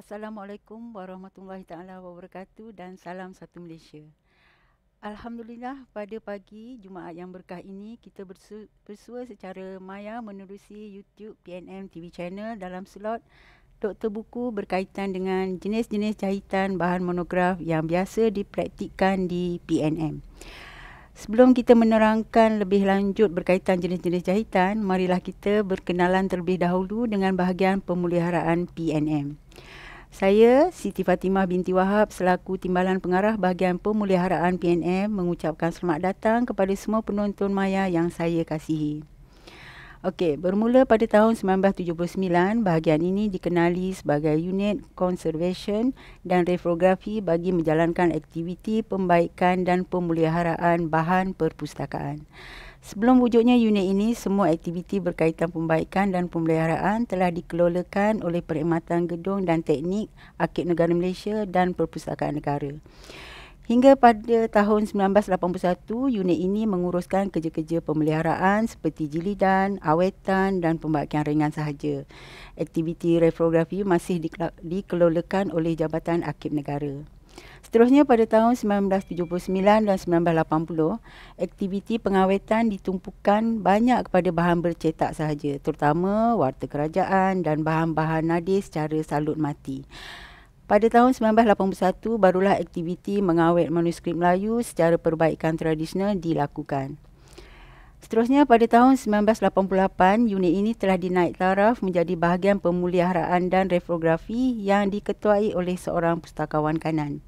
Assalamualaikum warahmatullahi taala wabarakatuh dan salam satu Malaysia. Alhamdulillah pada pagi Jumaat yang berkah ini kita bersua secara maya menerusi YouTube PNM TV channel dalam slot Doktor Buku berkaitan dengan jenis-jenis jahitan bahan monograf yang biasa dipraktikkan di PNM. Sebelum kita menerangkan lebih lanjut berkaitan jenis-jenis jahitan, marilah kita berkenalan terlebih dahulu dengan bahagian pemuliharaan PNM. Saya Siti Fatimah binti Wahab selaku Timbalan Pengarah Bahagian Pemuliharaan PNM mengucapkan selamat datang kepada semua penonton maya yang saya kasihi. Okey, bermula pada tahun 1979, bahagian ini dikenali sebagai unit conservation dan refrografi bagi menjalankan aktiviti pembaikan dan pemuliharaan bahan perpustakaan. Sebelum wujudnya unit ini, semua aktiviti berkaitan pembaikan dan pemeliharaan telah dikelolakan oleh Perkhidmatan Gedung dan Teknik Akib Negara Malaysia dan Perpustakaan Negara. Hingga pada tahun 1981, unit ini menguruskan kerja-kerja pemeliharaan seperti jilidan, awetan dan pembaikan ringan sahaja. Aktiviti refrografi masih dikelolakan oleh Jabatan Akib Negara. Seterusnya pada tahun 1979 dan 1980, aktiviti pengawetan ditumpukan banyak kepada bahan bercetak sahaja, terutama warta kerajaan dan bahan-bahan nadi secara salut mati. Pada tahun 1981, barulah aktiviti mengawet manuskrip Melayu secara perbaikan tradisional dilakukan. Seterusnya, pada tahun 1988, unit ini telah dinaik taraf menjadi bahagian pemuliharaan dan refrografi yang diketuai oleh seorang pustakawan kanan.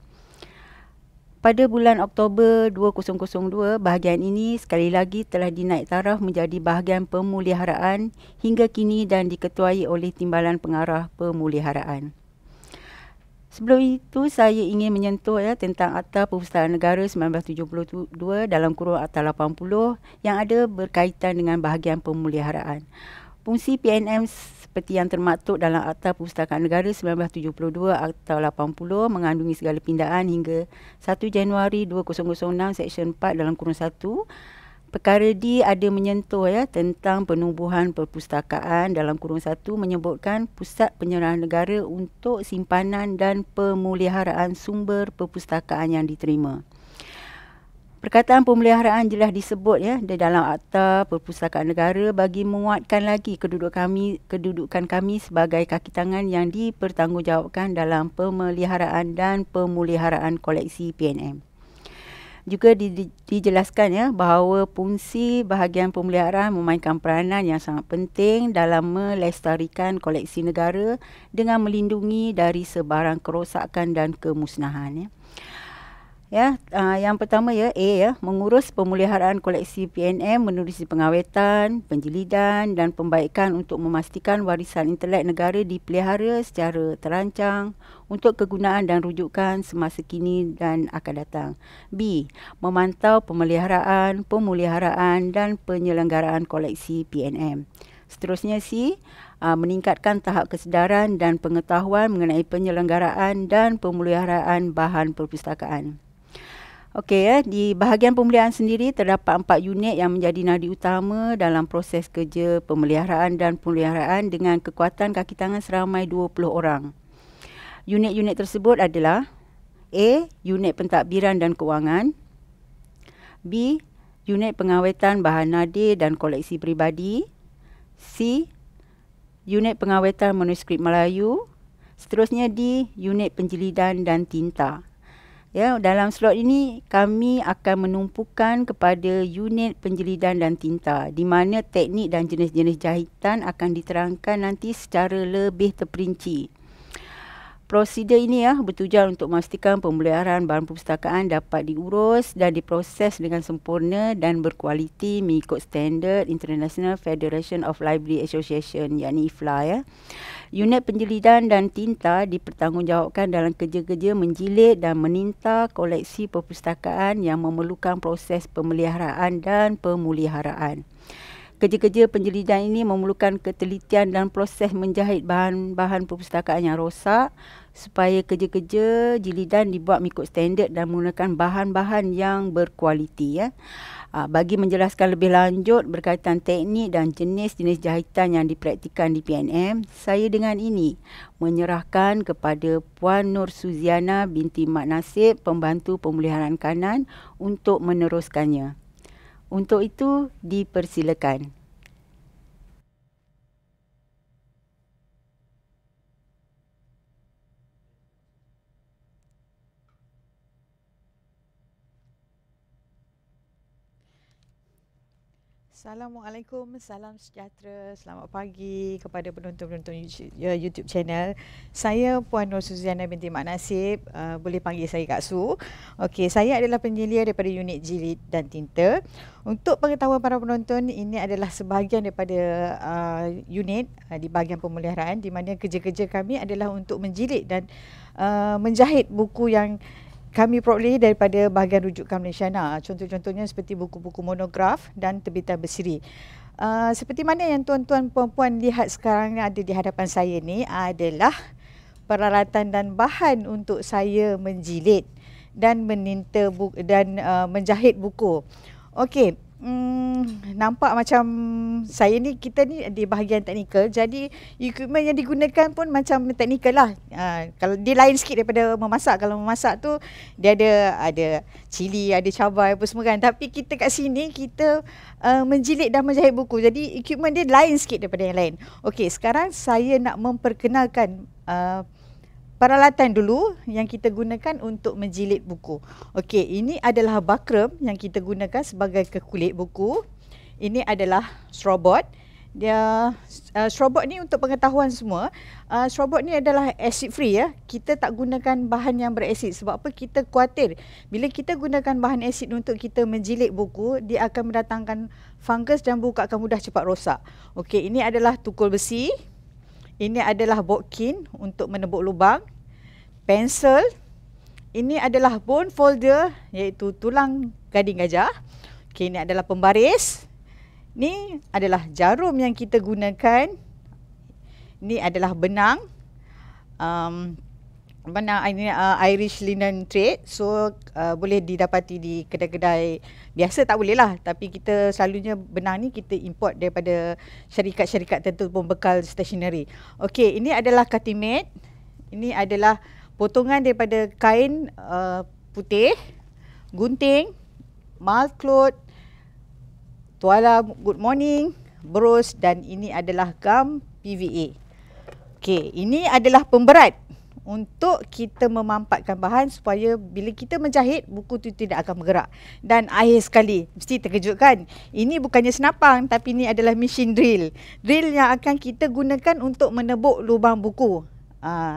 Pada bulan Oktober 2002, bahagian ini sekali lagi telah dinaik taraf menjadi bahagian pemuliharaan hingga kini dan diketuai oleh Timbalan Pengarah Pemuliharaan. Sebelum itu, saya ingin menyentuh ya tentang Akta Perpustakaan Negara 1972 dalam kurung Akta 80 yang ada berkaitan dengan bahagian pemuliharaan. Fungsi PNM seperti yang termaktub dalam Akta Perpustakaan Negara 1972 Akta 80 mengandungi segala pindaan hingga 1 Januari 2006 Seksyen 4 dalam kurung 1. Perkara D ada menyentuh ya tentang penubuhan perpustakaan dalam kurung 1 menyebutkan pusat penyerahan negara untuk simpanan dan pemuliharaan sumber perpustakaan yang diterima. Perkataan pemeliharaan jelas disebut ya di dalam akta perpustakaan negara bagi menguatkan lagi kedudukan kami kedudukan kami sebagai kaki tangan yang dipertanggungjawabkan dalam pemeliharaan dan pemuliharaan koleksi PNM. Juga di, di, dijelaskan ya bahawa fungsi bahagian pemeliharaan memainkan peranan yang sangat penting dalam melestarikan koleksi negara dengan melindungi dari sebarang kerosakan dan kemusnahan ya ya. Uh, yang pertama ya A ya, mengurus pemuliharaan koleksi PNM, menerusi pengawetan, penjilidan dan pembaikan untuk memastikan warisan intelek negara dipelihara secara terancang untuk kegunaan dan rujukan semasa kini dan akan datang. B, memantau pemeliharaan, pemuliharaan dan penyelenggaraan koleksi PNM. Seterusnya C, ah, meningkatkan tahap kesedaran dan pengetahuan mengenai penyelenggaraan dan pemuliharaan bahan perpustakaan. Okey eh di bahagian pemeliharaan sendiri terdapat empat unit yang menjadi nadi utama dalam proses kerja pemeliharaan dan pemeliharaan dengan kekuatan kaki tangan seramai 20 orang. Unit-unit tersebut adalah A unit pentadbiran dan kewangan B unit pengawetan bahan nadi dan koleksi peribadi C unit pengawetan manuskrip Melayu seterusnya D unit penjilidan dan tinta. Ya, dalam slot ini kami akan menumpukan kepada unit penjelidan dan tinta di mana teknik dan jenis-jenis jahitan akan diterangkan nanti secara lebih terperinci. Prosedur ini ya bertujuan untuk memastikan pemeliharaan bahan perpustakaan dapat diurus dan diproses dengan sempurna dan berkualiti mengikut standard International Federation of Library Association yakni IFLA ya. Unit penjelidan dan tinta dipertanggungjawabkan dalam kerja-kerja menjilid dan meninta koleksi perpustakaan yang memerlukan proses pemeliharaan dan pemuliharaan. Kerja-kerja penjelidan ini memerlukan ketelitian dan proses menjahit bahan-bahan perpustakaan yang rosak supaya kerja-kerja jilidan dibuat mengikut standard dan menggunakan bahan-bahan yang berkualiti. Ya uh, bagi menjelaskan lebih lanjut berkaitan teknik dan jenis-jenis jahitan yang dipraktikan di PNM, saya dengan ini menyerahkan kepada Puan Nur Suziana binti Mat Nasib, pembantu pemuliharaan kanan untuk meneruskannya. Untuk itu, dipersilakan. Assalamualaikum, salam sejahtera, selamat pagi kepada penonton-penonton ya, YouTube channel. Saya Puan Nur Suziana binti Mak Nasib, uh, boleh panggil saya Kak Su. Okay, saya adalah penyelia daripada unit jilid dan tinta. Untuk pengetahuan para penonton, ini adalah sebahagian daripada uh, unit uh, di bahagian pemeliharaan di mana kerja-kerja kami adalah untuk menjilid dan uh, menjahit buku yang kami peroleh daripada bahagian rujukan Malaysia Nah, contoh-contohnya seperti buku-buku monograf dan terbitan bersiri. Uh, seperti mana yang tuan-tuan puan-puan lihat sekarang yang ada di hadapan saya ni adalah peralatan dan bahan untuk saya menjilid dan meninta bu- dan uh, menjahit buku. Okey, Hmm, nampak macam saya ni kita ni di bahagian teknikal jadi equipment yang digunakan pun macam teknikal lah uh, kalau dia lain sikit daripada memasak kalau memasak tu dia ada ada cili ada cabai apa semua kan tapi kita kat sini kita uh, menjilid dan menjahit buku jadi equipment dia lain sikit daripada yang lain okey sekarang saya nak memperkenalkan uh, peralatan dulu yang kita gunakan untuk menjilid buku. Okey, ini adalah bakrem yang kita gunakan sebagai kekulit buku. Ini adalah strawboard. Dia uh, strobot ni untuk pengetahuan semua, uh, strobot ni adalah acid free ya. Kita tak gunakan bahan yang berasid sebab apa? Kita kuatir bila kita gunakan bahan asid untuk kita menjilid buku, dia akan mendatangkan fungus dan buku akan mudah cepat rosak. Okey, ini adalah tukul besi. Ini adalah bokin untuk menebuk lubang. Pensel. Ini adalah bone folder iaitu tulang gading gajah. Okey, ini adalah pembaris. Ini adalah jarum yang kita gunakan. Ini adalah benang. Um, mana ini uh, Irish linen thread so uh, boleh didapati di kedai-kedai biasa tak boleh lah tapi kita selalunya benang ni kita import daripada syarikat-syarikat tertentu pembekal stationery. Okey, ini adalah cutting mat. Ini adalah potongan daripada kain uh, putih, gunting, mal cloth, tuala good morning, bros dan ini adalah gam PVA. Okey, ini adalah pemberat untuk kita memampatkan bahan supaya bila kita menjahit buku tu tidak akan bergerak dan akhir sekali mesti terkejut kan ini bukannya senapang tapi ini adalah mesin drill drill yang akan kita gunakan untuk menebuk lubang buku aa, ah,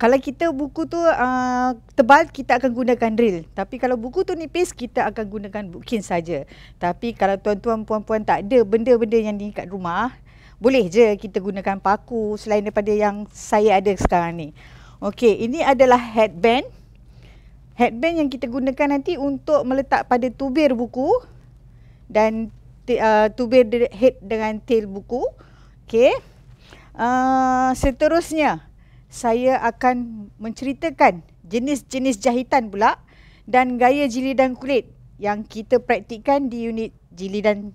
kalau kita buku tu aa, ah, tebal kita akan gunakan drill tapi kalau buku tu nipis kita akan gunakan bukin saja tapi kalau tuan-tuan puan-puan tak ada benda-benda yang di kat rumah boleh je kita gunakan paku selain daripada yang saya ada sekarang ni. Okey, ini adalah headband. Headband yang kita gunakan nanti untuk meletak pada tubir buku dan uh, tubir head dengan tail buku. Okey. Uh, seterusnya, saya akan menceritakan jenis-jenis jahitan pula dan gaya jilidan kulit yang kita praktikkan di unit jilidan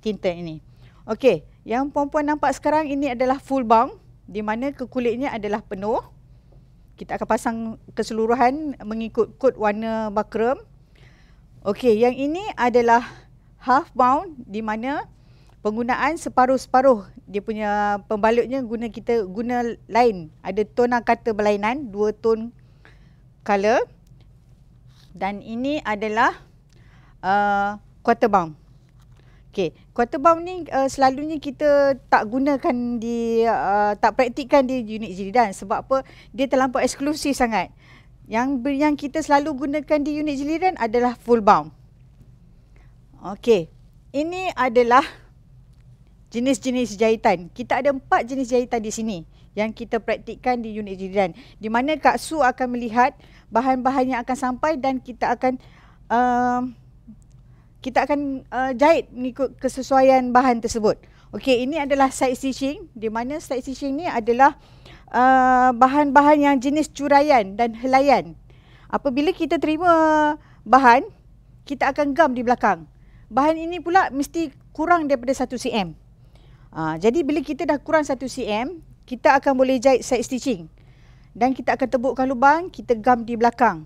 tinta ini. Okey, yang puan-puan nampak sekarang ini adalah full bang di mana kulitnya adalah penuh kita akan pasang keseluruhan mengikut kod warna bakram. Okey, yang ini adalah half bound di mana penggunaan separuh-separuh dia punya pembalutnya guna kita guna lain. Ada tonal kata berlainan, dua ton color. Dan ini adalah uh, quarter bound. Okey, Quarter bomb ni uh, selalunya kita tak gunakan di uh, tak praktikkan di unit jilidan sebab apa dia terlampau eksklusif sangat. Yang yang kita selalu gunakan di unit jilidan adalah full bomb. Okey. Ini adalah jenis-jenis jahitan. Kita ada empat jenis jahitan di sini yang kita praktikkan di unit jilidan. Di mana Kak Su akan melihat bahan-bahan yang akan sampai dan kita akan uh, kita akan uh, jahit mengikut kesesuaian bahan tersebut. Okey, ini adalah side stitching di mana side stitching ni adalah uh, bahan-bahan yang jenis curaian dan helaian. Apabila kita terima bahan, kita akan gam di belakang. Bahan ini pula mesti kurang daripada 1 cm. Uh, jadi bila kita dah kurang 1 cm, kita akan boleh jahit side stitching. Dan kita akan tebukkan lubang, kita gam di belakang.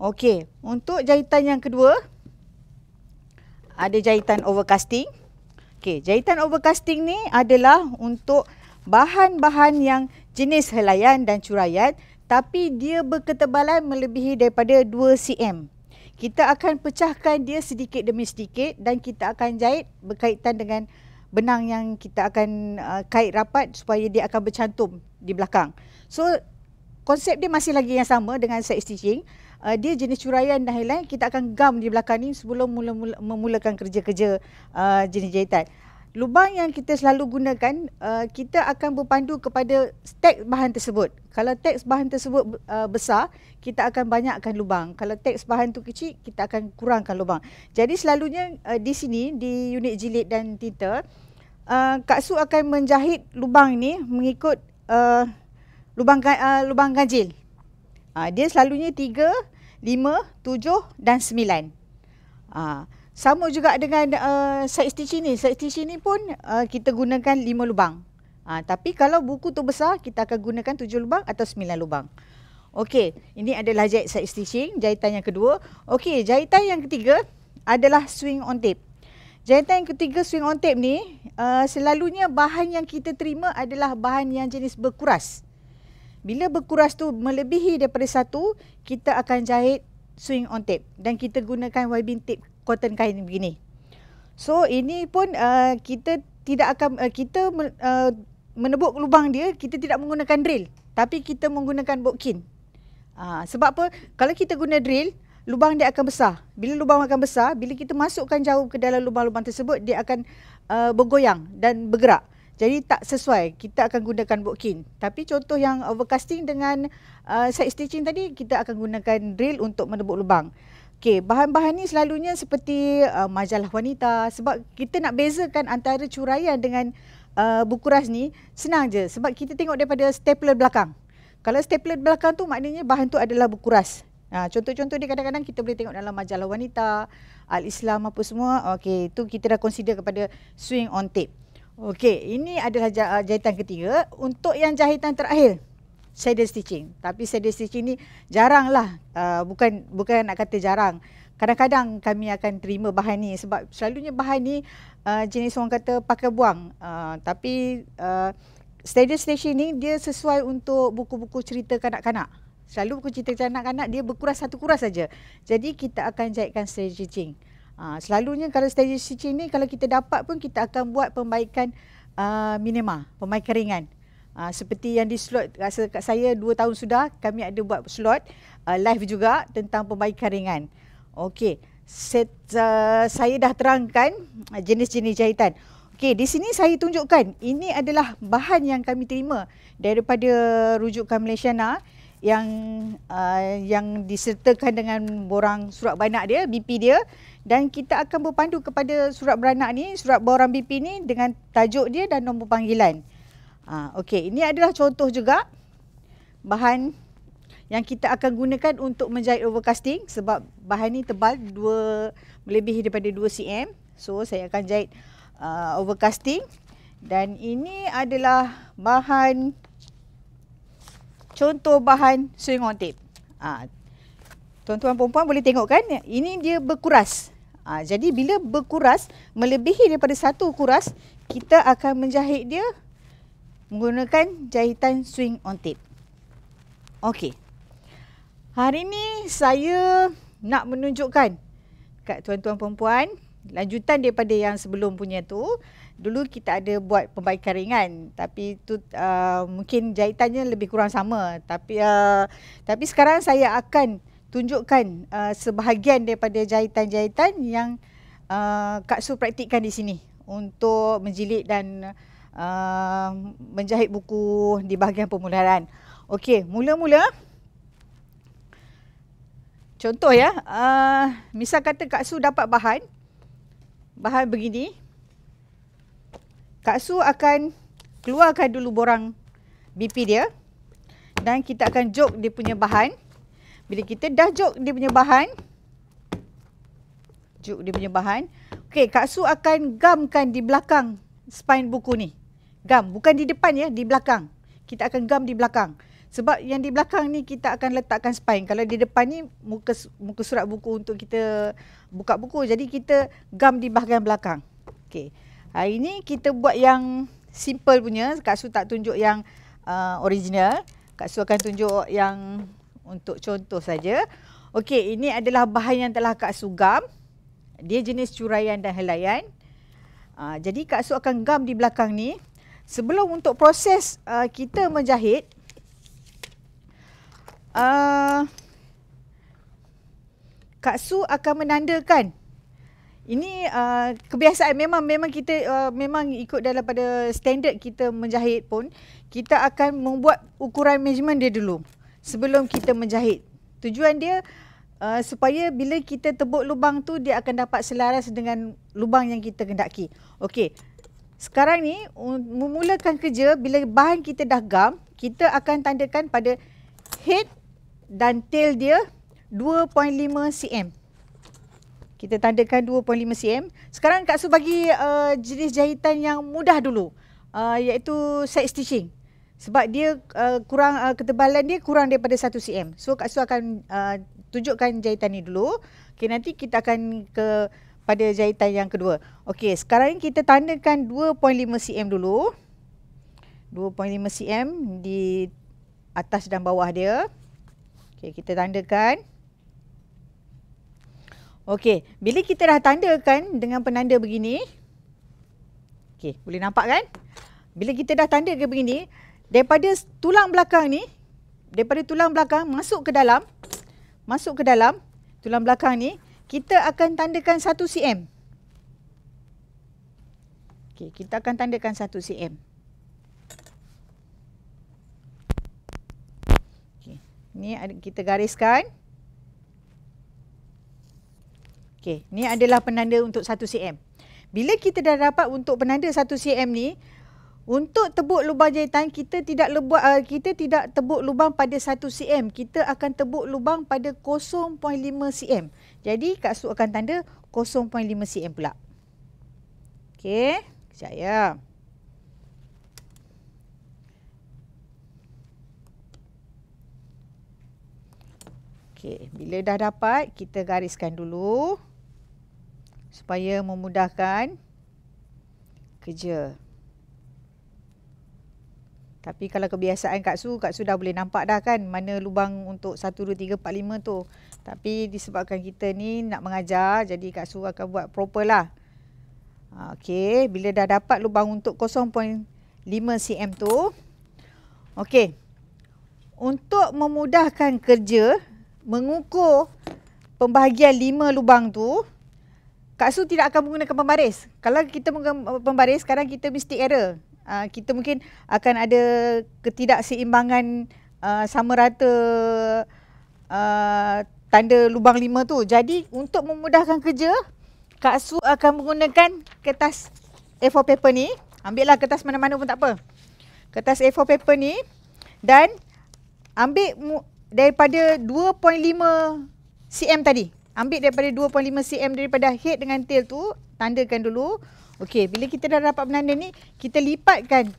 Okey, untuk jahitan yang kedua, ada jahitan overcasting. Okey, jahitan overcasting ni adalah untuk bahan-bahan yang jenis helaian dan curaian tapi dia berketebalan melebihi daripada 2 cm. Kita akan pecahkan dia sedikit demi sedikit dan kita akan jahit berkaitan dengan benang yang kita akan uh, kait rapat supaya dia akan bercantum di belakang. So konsep dia masih lagi yang sama dengan side stitching uh, dia jenis curaian dan lain-lain kita akan gam di belakang ni sebelum mula-mula memulakan kerja-kerja uh, jenis jahitan. Lubang yang kita selalu gunakan uh, kita akan berpandu kepada stek bahan tersebut. Kalau stek bahan tersebut uh, besar, kita akan banyakkan lubang. Kalau stek bahan tu kecil, kita akan kurangkan lubang. Jadi selalunya uh, di sini di unit jilid dan tinta Uh, Kak Su akan menjahit lubang ini mengikut uh, lubang, uh, lubang ganjil. Uh, dia selalunya tiga 5, 7 dan 9. Aa, ah, sama juga dengan uh, side stitch ini. Side stitch ini pun uh, kita gunakan 5 lubang. Aa, ah, tapi kalau buku tu besar, kita akan gunakan tujuh lubang atau sembilan lubang. Okey, ini adalah jahit side stitching, jahitan yang kedua. Okey, jahitan yang ketiga adalah swing on tape. Jahitan yang ketiga swing on tape ni, uh, selalunya bahan yang kita terima adalah bahan yang jenis berkuras. Bila berkuras tu melebihi daripada satu, kita akan jahit swing on tape. Dan kita gunakan webbing tape cotton kain begini. So ini pun uh, kita tidak akan, uh, kita uh, menebuk lubang dia, kita tidak menggunakan drill. Tapi kita menggunakan bokin. Uh, ah, sebab apa? Kalau kita guna drill, lubang dia akan besar. Bila lubang akan besar, bila kita masukkan jauh ke dalam lubang-lubang tersebut, dia akan uh, bergoyang dan bergerak. Jadi tak sesuai kita akan gunakan bodkin. Tapi contoh yang overcasting dengan uh, side stitching tadi kita akan gunakan drill untuk menebuk lubang. Okey, bahan-bahan ni selalunya seperti uh, majalah wanita sebab kita nak bezakan antara curaian dengan uh, buku ras ni senang je sebab kita tengok daripada stapler belakang. Kalau stapler belakang tu maknanya bahan tu adalah buku ras. Ha, contoh-contoh ni kadang-kadang kita boleh tengok dalam majalah wanita, Al-Islam apa semua. Okey, tu kita dah consider kepada swing on tape. Okey, ini adalah ah, jahitan ketiga. Untuk yang jahitan terakhir, saddle stitching. Tapi saddle stitching ni jaranglah. Uh, bukan bukan nak kata jarang. Kadang-kadang kami akan terima bahan ni sebab selalunya bahan ni uh, jenis orang kata pakai buang. Uh, tapi uh, saddle stitching ni dia sesuai untuk buku-buku cerita kanak-kanak. Selalu buku cerita kanak-kanak dia berkuras satu kuras saja. Jadi kita akan jahitkan saddle stitching. Ha, selalunya kalau stage stitching ni kalau kita dapat pun kita akan buat pembaikan uh, minima, pembaikan ringan. Uh, seperti yang di slot rasa kat saya 2 tahun sudah kami ada buat slot uh, live juga tentang pembaikan ringan. Okey, set uh, saya dah terangkan uh, jenis-jenis jahitan. Okey, di sini saya tunjukkan ini adalah bahan yang kami terima daripada rujukan Malaysia Na yang uh, yang disertakan dengan borang surat banyak dia, BP dia dan kita akan berpandu kepada surat beranak ni, surat borang BP ni dengan tajuk dia dan nombor panggilan. Ha, Okey, ini adalah contoh juga bahan yang kita akan gunakan untuk menjahit overcasting sebab bahan ni tebal dua lebih daripada 2 cm. So saya akan jahit uh, overcasting dan ini adalah bahan contoh bahan sewing on tape. Ha, tuan-tuan perempuan boleh tengok kan ini dia berkuras Ha, jadi bila berkuras melebihi daripada satu kuras, kita akan menjahit dia menggunakan jahitan swing on tip. Okey. Hari ini saya nak menunjukkan kat tuan-tuan perempuan lanjutan daripada yang sebelum punya tu. Dulu kita ada buat pembaikan ringan tapi tu uh, mungkin jahitannya lebih kurang sama tapi uh, tapi sekarang saya akan tunjukkan uh, sebahagian daripada jahitan-jahitan yang uh, Kak Su praktikkan di sini untuk menjilid dan uh, menjahit buku di bahagian pemulihan. Okey, mula-mula contoh ya, uh, misal kata Kak Su dapat bahan bahan begini. Kak Su akan keluarkan dulu borang BP dia dan kita akan jok dia punya bahan. Bila kita dah juk dia punya bahan. Juk dia punya bahan. Okey, Kak Su akan gamkan di belakang spine buku ni. Gam, bukan di depan ya, di belakang. Kita akan gam di belakang. Sebab yang di belakang ni kita akan letakkan spine. Kalau di depan ni muka, muka surat buku untuk kita buka buku. Jadi kita gam di bahagian belakang. Okey. Hari ini kita buat yang simple punya. Kak Su tak tunjuk yang uh, original. Kak Su akan tunjuk yang untuk contoh saja. Okey, ini adalah bahan yang telah Kak Su gam. Dia jenis curaian dan helaian. Uh, ah, jadi Kak Su akan gam di belakang ni. Sebelum untuk proses uh, kita menjahit, uh, Kak Su akan menandakan. Ini uh, kebiasaan memang memang kita uh, memang ikut dalam pada standard kita menjahit pun kita akan membuat ukuran measurement dia dulu sebelum kita menjahit. Tujuan dia uh, supaya bila kita tebuk lubang tu dia akan dapat selaras dengan lubang yang kita hendaki. Okey. Sekarang ni memulakan kerja bila bahan kita dah gam, kita akan tandakan pada head dan tail dia 2.5 cm. Kita tandakan 2.5 cm. Sekarang Kak Su bagi uh, jenis jahitan yang mudah dulu. Uh, iaitu side stitching sebab dia uh, kurang uh, ketebalan dia kurang daripada 1 cm. So Kak Su akan uh, tunjukkan jahitan ni dulu. Okey nanti kita akan ke pada jahitan yang kedua. Okey, sekarang ni kita tandakan 2.5 cm dulu. 2.5 cm di atas dan bawah dia. Okey, kita tandakan. Okey, bila kita dah tandakan dengan penanda begini. Okey, boleh nampak kan? Bila kita dah tandakan begini, daripada tulang belakang ni daripada tulang belakang masuk ke dalam masuk ke dalam tulang belakang ni kita akan tandakan 1 cm okey kita akan tandakan 1 cm okey ni ada kita gariskan okey ni adalah penanda untuk 1 cm bila kita dah dapat untuk penanda 1 cm ni untuk tebuk lubang jahitan kita tidak lebu, uh, kita tidak tebuk lubang pada 1 cm. Kita akan tebuk lubang pada 0.5 cm. Jadi Kak Su akan tanda 0.5 cm pula. Okey, kejap ya. Okey, bila dah dapat kita gariskan dulu supaya memudahkan kerja. Tapi kalau kebiasaan Kak Su, Kak Su dah boleh nampak dah kan mana lubang untuk 1, 2, 3, 4, 5 tu. Tapi disebabkan kita ni nak mengajar, jadi Kak Su akan buat proper lah. Ha, okey, bila dah dapat lubang untuk 0.5 cm tu. Okey, untuk memudahkan kerja mengukur pembahagian 5 lubang tu, Kak Su tidak akan menggunakan pembaris. Kalau kita menggunakan pembaris, sekarang kita mesti error. Ah, kita mungkin akan ada ketidakseimbangan uh, sama rata uh, tanda lubang lima tu. Jadi untuk memudahkan kerja, Kak Su akan menggunakan kertas A4 paper ni. Ambil lah kertas mana-mana pun tak apa. Kertas A4 paper ni dan ambil daripada 2.5 cm tadi. Ambil daripada 2.5 cm daripada head dengan tail tu, tandakan dulu. Okey, bila kita dah dapat menanda ni, kita lipatkan.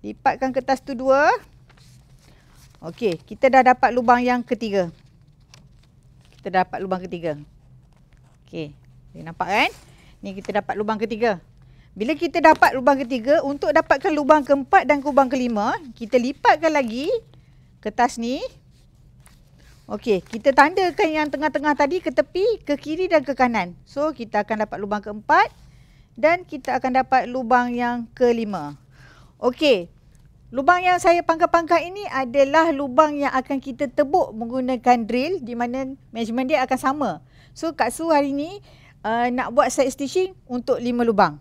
Lipatkan kertas tu dua. Okey, kita dah dapat lubang yang ketiga. Kita dapat lubang ketiga. Okey, ni nampak kan? Ni kita dapat lubang ketiga. Bila kita dapat lubang ketiga, untuk dapatkan lubang keempat dan lubang kelima, kita lipatkan lagi kertas ni. Okey, kita tandakan yang tengah-tengah tadi ke tepi, ke kiri dan ke kanan. So, kita akan dapat lubang keempat dan kita akan dapat lubang yang kelima. Okey. Lubang yang saya pangkah-pangkah ini adalah lubang yang akan kita tebuk menggunakan drill di mana measurement dia akan sama. So Kak Su hari ini uh, nak buat side stitching untuk lima lubang.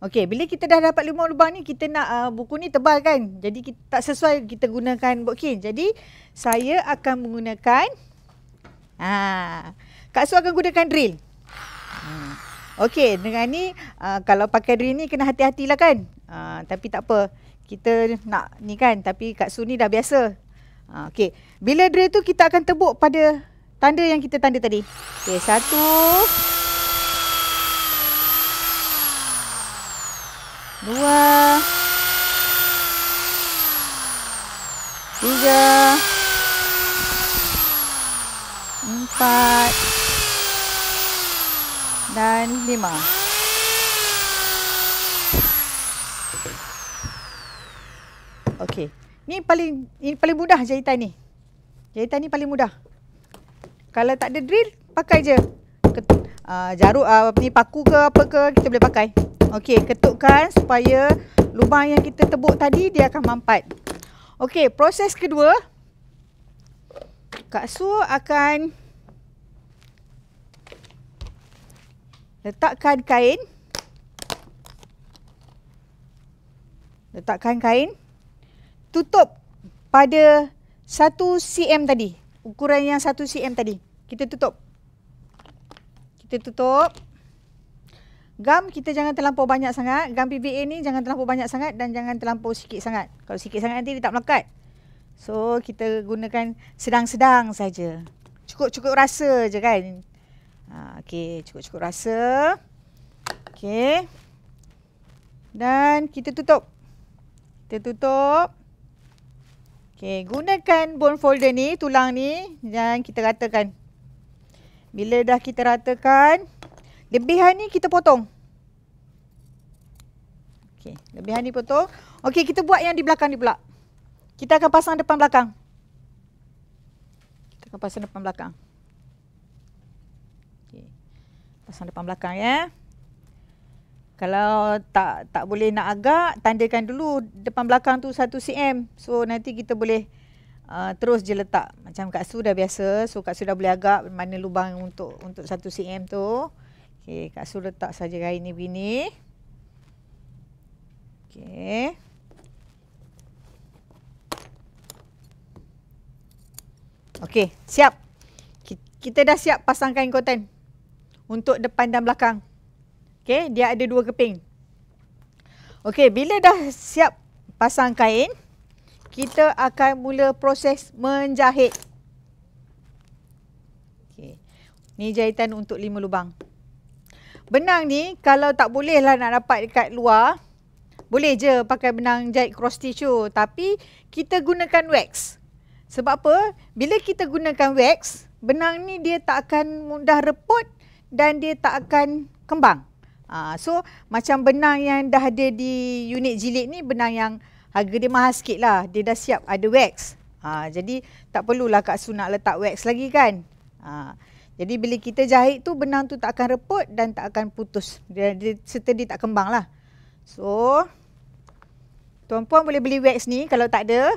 Okey, bila kita dah dapat lima lubang ni, kita nak uh, buku ni tebal kan? Jadi kita, tak sesuai kita gunakan bodkin. Jadi saya akan menggunakan, ha, Kak Su akan gunakan drill. Ha. Okey, dengan ni uh, kalau pakai drill ni kena hati-hatilah kan. Uh, tapi tak apa. Kita nak ni kan tapi kat Su ni dah biasa. Uh, Okey, bila drill tu kita akan tebuk pada tanda yang kita tanda tadi. Okey, satu. Dua. Tiga. Empat dan lima. Okey. Ni paling ini paling mudah jahitan ni. Jahitan ni paling mudah. Kalau tak ada drill, pakai je. Ket, uh, ah, jarum uh, ah, ni paku ke apa ke kita boleh pakai. Okey, ketukkan supaya lubang yang kita tebuk tadi dia akan mampat. Okey, proses kedua Kak Su akan Letakkan kain. Letakkan kain. Tutup pada 1 cm tadi. Ukuran yang 1 cm tadi. Kita tutup. Kita tutup. Gam kita jangan terlampau banyak sangat. Gam PVA ni jangan terlampau banyak sangat dan jangan terlampau sikit sangat. Kalau sikit sangat nanti dia tak melekat. So kita gunakan sedang-sedang saja. Cukup-cukup rasa je kan. Ha, okay, cukup-cukup rasa. Okay, Dan kita tutup. Kita tutup. Okey, gunakan bone folder ni, tulang ni dan kita ratakan. Bila dah kita ratakan, lebihan ni kita potong. Okay, lebihan ni potong. Okay, kita buat yang di belakang ni pula. Kita akan pasang depan belakang. Kita akan pasang depan belakang pasang depan belakang ya. Kalau tak tak boleh nak agak, tandakan dulu depan belakang tu 1 cm. So nanti kita boleh uh, terus je letak. Macam Kak Su dah biasa, so Kak Su dah boleh agak mana lubang untuk untuk 1 cm tu. Okay, Kak Su letak saja gaya ni begini. Okay, Okey, siap. Kita dah siap pasangkan kotan untuk depan dan belakang. Okey, dia ada dua keping. Okey, bila dah siap pasang kain, kita akan mula proses menjahit. Okey. Ni jahitan untuk lima lubang. Benang ni kalau tak boleh lah nak dapat dekat luar, boleh je pakai benang jahit cross stitch tu, tapi kita gunakan wax. Sebab apa? Bila kita gunakan wax, benang ni dia tak akan mudah reput dan dia tak akan kembang. Uh, so macam benang yang dah ada di unit jilid ni benang yang harga dia mahal sikit lah. Dia dah siap ada wax. Uh, jadi tak perlulah Kak Su nak letak wax lagi kan. Uh, jadi bila kita jahit tu benang tu tak akan reput dan tak akan putus. Dia, dia, serta dia tak kembang lah. So tuan-puan boleh beli wax ni kalau tak ada.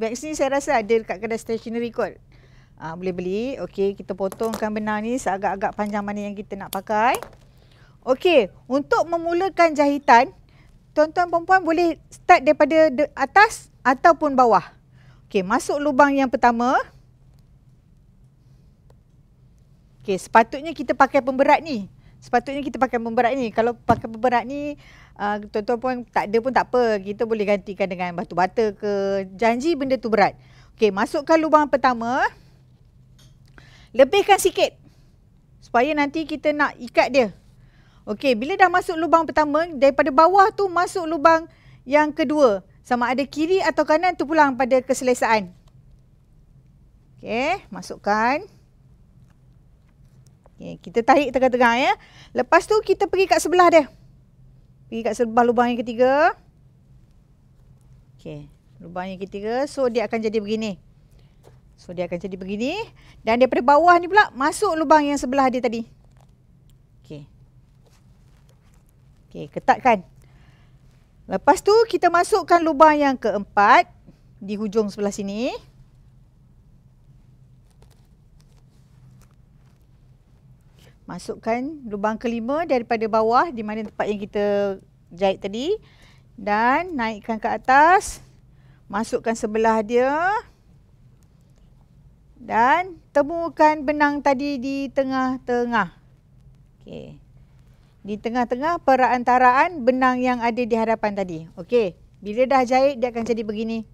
Wax ni saya rasa ada dekat kedai stationery kot. Ha, boleh beli. Okey, kita potongkan benang ni seagak-agak panjang mana yang kita nak pakai. Okey, untuk memulakan jahitan, tuan-tuan perempuan boleh start daripada atas ataupun bawah. Okey, masuk lubang yang pertama. Okey, sepatutnya kita pakai pemberat ni. Sepatutnya kita pakai pemberat ni. Kalau pakai pemberat ni, ha, tuan-tuan uh, pun tak ada pun tak apa. Kita boleh gantikan dengan batu bata ke. Janji benda tu berat. Okey, masukkan lubang pertama. Okey. Lebihkan sikit. Supaya nanti kita nak ikat dia. Okey, bila dah masuk lubang pertama, daripada bawah tu masuk lubang yang kedua. Sama ada kiri atau kanan tu pulang pada keselesaan. Okey, masukkan. Okey, kita tarik tengah-tengah ya. Lepas tu kita pergi kat sebelah dia. Pergi kat sebelah lubang yang ketiga. Okey, lubang yang ketiga. So, dia akan jadi begini. So dia akan jadi begini dan daripada bawah ni pula masuk lubang yang sebelah dia tadi. Okey. Okey, ketatkan. Lepas tu kita masukkan lubang yang keempat di hujung sebelah sini. Masukkan lubang kelima daripada bawah di mana tempat yang kita jahit tadi. Dan naikkan ke atas. Masukkan sebelah dia dan temukan benang tadi di tengah-tengah. Okey. Di tengah-tengah perantaraan benang yang ada di hadapan tadi. Okey. Bila dah jahit dia akan jadi begini.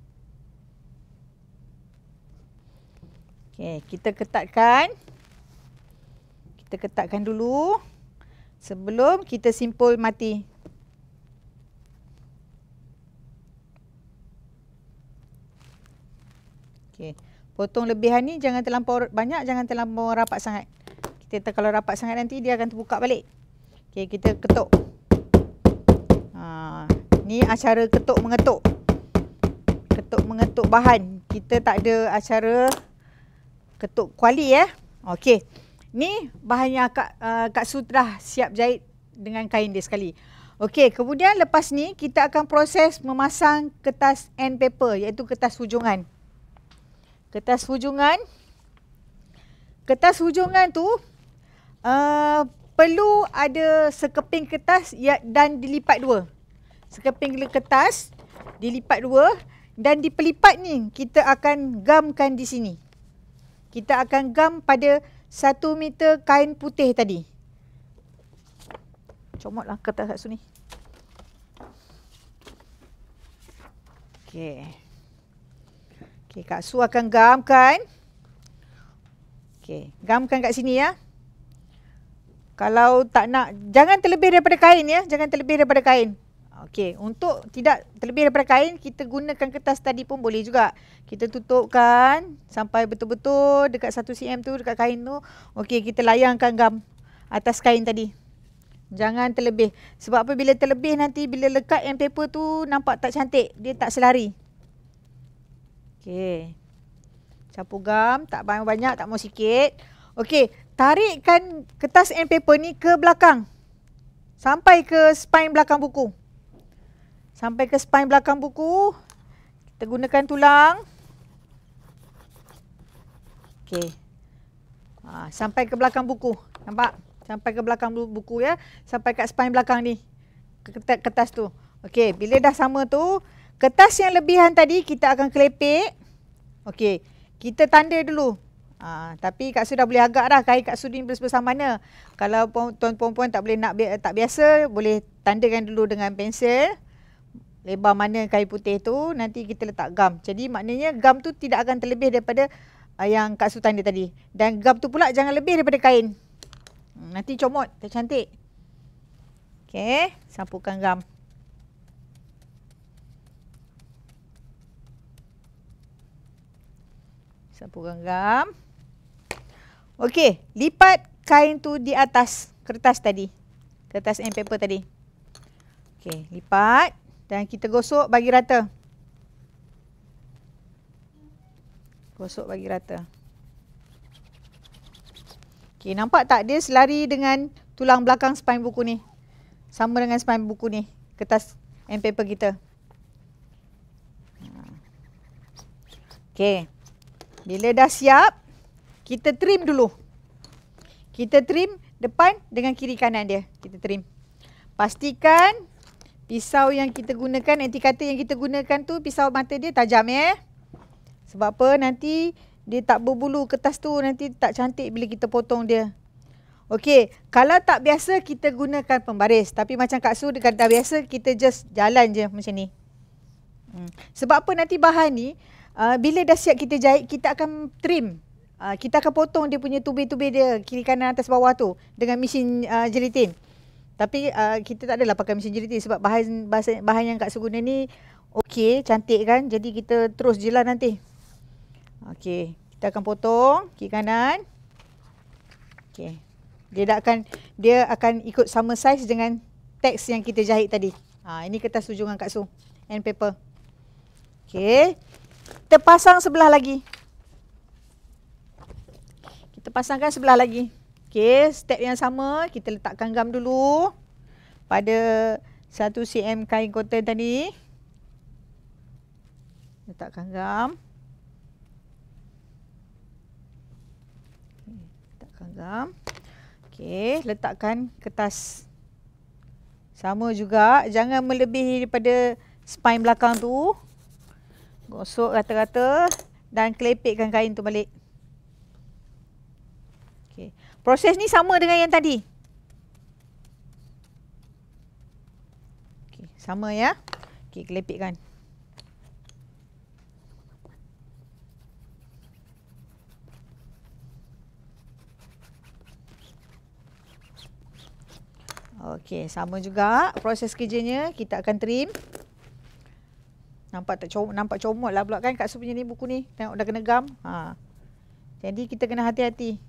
Okey, kita ketatkan. Kita ketatkan dulu sebelum kita simpul mati. Okey. Potong lebihan ni jangan terlampau banyak, jangan terlampau rapat sangat. Kita kalau rapat sangat nanti dia akan terbuka balik. Okey, kita ketuk. Ha, ni acara ketuk mengetuk. Ketuk mengetuk bahan. Kita tak ada acara ketuk kuali ya. Eh. Okey. Ni bahan yang Kak, uh, Kak Sutra siap jahit dengan kain dia sekali. Okey, kemudian lepas ni kita akan proses memasang kertas end paper iaitu kertas hujungan kertas hujungan kertas hujungan tu uh, perlu ada sekeping kertas ya- dan dilipat dua sekeping kertas dilipat dua dan dipelipat pelipat ni kita akan gamkan di sini kita akan gam pada satu meter kain putih tadi comotlah kertas kat sini Okay. Okey, Kak Su akan gamkan. Okey, gamkan kat sini ya. Kalau tak nak, jangan terlebih daripada kain ya. Jangan terlebih daripada kain. Okey, untuk tidak terlebih daripada kain, kita gunakan kertas tadi pun boleh juga. Kita tutupkan sampai betul-betul dekat 1 cm tu, dekat kain tu. Okey, kita layangkan gam atas kain tadi. Jangan terlebih. Sebab apa bila terlebih nanti, bila lekat end paper tu, nampak tak cantik. Dia tak selari. Okey. Capu gam, tak banyak-banyak, tak mahu sikit. Okey, tarikkan kertas and paper ni ke belakang. Sampai ke spine belakang buku. Sampai ke spine belakang buku. Kita gunakan tulang. Okey. Ha, sampai ke belakang buku. Nampak? Sampai ke belakang buku ya. Sampai kat spine belakang ni. Kertas, kertas tu. Okey, bila dah sama tu, Kertas yang lebihan tadi kita akan kelepek. Okey, kita tanda dulu. Ha, tapi Kak Su dah boleh agak dah kain Kak Su ni bersama mana. Kalau tuan perempuan tak boleh nak tak biasa, boleh tandakan dulu dengan pensel. Lebar mana kain putih tu, nanti kita letak gam. Jadi maknanya gam tu tidak akan terlebih daripada uh, yang Kak Su tanda tadi. Dan gam tu pula jangan lebih daripada kain. Hmm, nanti comot, tercantik. Okey, sapukan gam. Sapu genggam. Okey, lipat kain tu di atas kertas tadi. Kertas and paper tadi. Okey, lipat dan kita gosok bagi rata. Gosok bagi rata. Okey, nampak tak dia selari dengan tulang belakang spine buku ni. Sama dengan spine buku ni. Kertas and paper kita. Ha. Okey. Bila dah siap, kita trim dulu. Kita trim depan dengan kiri kanan dia. Kita trim. Pastikan pisau yang kita gunakan, anti cutter yang kita gunakan tu pisau mata dia tajam ya. Eh? Sebab apa nanti dia tak berbulu kertas tu nanti tak cantik bila kita potong dia. Okey, kalau tak biasa kita gunakan pembaris. Tapi macam Kak Su dekat dah biasa kita just jalan je macam ni. Hmm. Sebab apa nanti bahan ni uh, bila dah siap kita jahit kita akan trim uh, kita akan potong dia punya tubi-tubi dia kiri kanan atas bawah tu dengan mesin uh, ah, jelitin tapi uh, kita tak adalah pakai mesin jelitin sebab bahan bahan, bahan yang kat guna ni okey cantik kan jadi kita terus jelah nanti okey kita akan potong kiri kanan okey dia tak akan dia akan ikut sama saiz dengan teks yang kita jahit tadi ha ini kertas tujuan Kak su and paper okey kita pasang sebelah lagi. Kita pasangkan sebelah lagi. Okey, step yang sama kita letakkan gam dulu pada 1 cm kain cotton tadi. Letakkan gam. Letakkan gam. Okey, letakkan kertas. Sama juga, jangan melebihi daripada spine belakang tu. Gosok rata-rata dan kelepekkan kain tu balik. Okey. Proses ni sama dengan yang tadi. Okey, sama ya. Okey, kelepekkan. Okey, sama juga proses kerjanya. Kita akan trim. Nampak tak comot, nampak comot lah pula kan Kak Su ni buku ni. Tengok dah kena gam. Ha. Jadi kita kena hati-hati.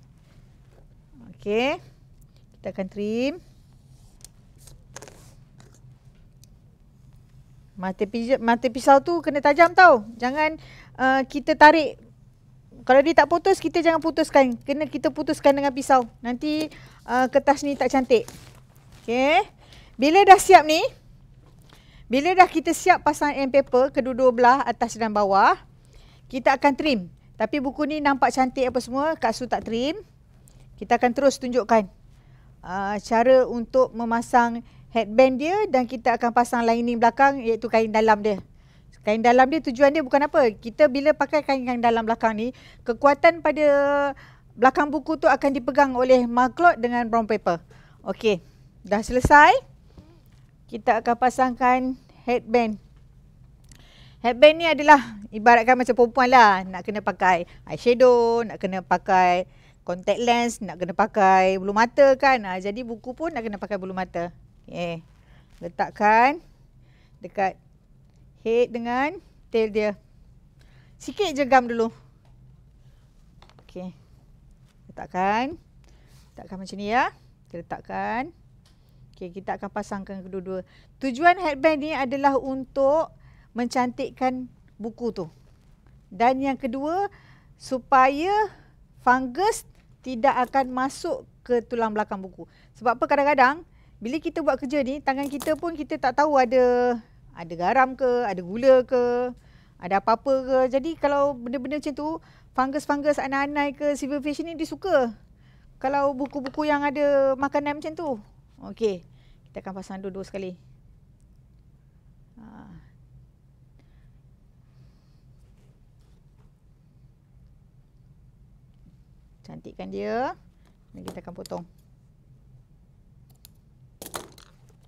Okey. Kita akan trim. Mata pisau, mata pisau tu kena tajam tau. Jangan uh, kita tarik. Kalau dia tak putus, kita jangan putuskan. Kena kita putuskan dengan pisau. Nanti uh, kertas ni tak cantik. Okey. Bila dah siap ni, bila dah kita siap pasang end paper kedua-dua belah atas dan bawah, kita akan trim. Tapi buku ni nampak cantik apa semua, Kak Su tak trim. Kita akan terus tunjukkan uh, cara untuk memasang headband dia dan kita akan pasang lining belakang iaitu kain dalam dia. Kain dalam dia tujuan dia bukan apa. Kita bila pakai kain yang dalam belakang ni, kekuatan pada belakang buku tu akan dipegang oleh maklot dengan brown paper. Okey, dah selesai kita akan pasangkan headband. Headband ni adalah ibaratkan macam perempuan lah. Nak kena pakai eyeshadow, nak kena pakai contact lens, nak kena pakai bulu mata kan. Ha, jadi buku pun nak kena pakai bulu mata. Eh, Letakkan dekat head dengan tail dia. Sikit je gam dulu. Okay. Letakkan. Letakkan macam ni ya. Kita letakkan. Okey, kita akan pasangkan kedua-dua. Tujuan headband ni adalah untuk mencantikkan buku tu. Dan yang kedua, supaya fungus tidak akan masuk ke tulang belakang buku. Sebab apa kadang-kadang, bila kita buat kerja ni, tangan kita pun kita tak tahu ada ada garam ke, ada gula ke, ada apa-apa ke. Jadi kalau benda-benda macam tu, fungus-fungus anak-anak ke silverfish ni dia suka. Kalau buku-buku yang ada makanan macam tu. Okey. Kita akan pasang dua-dua sekali. Ha. Cantikkan dia. Dan kita akan potong.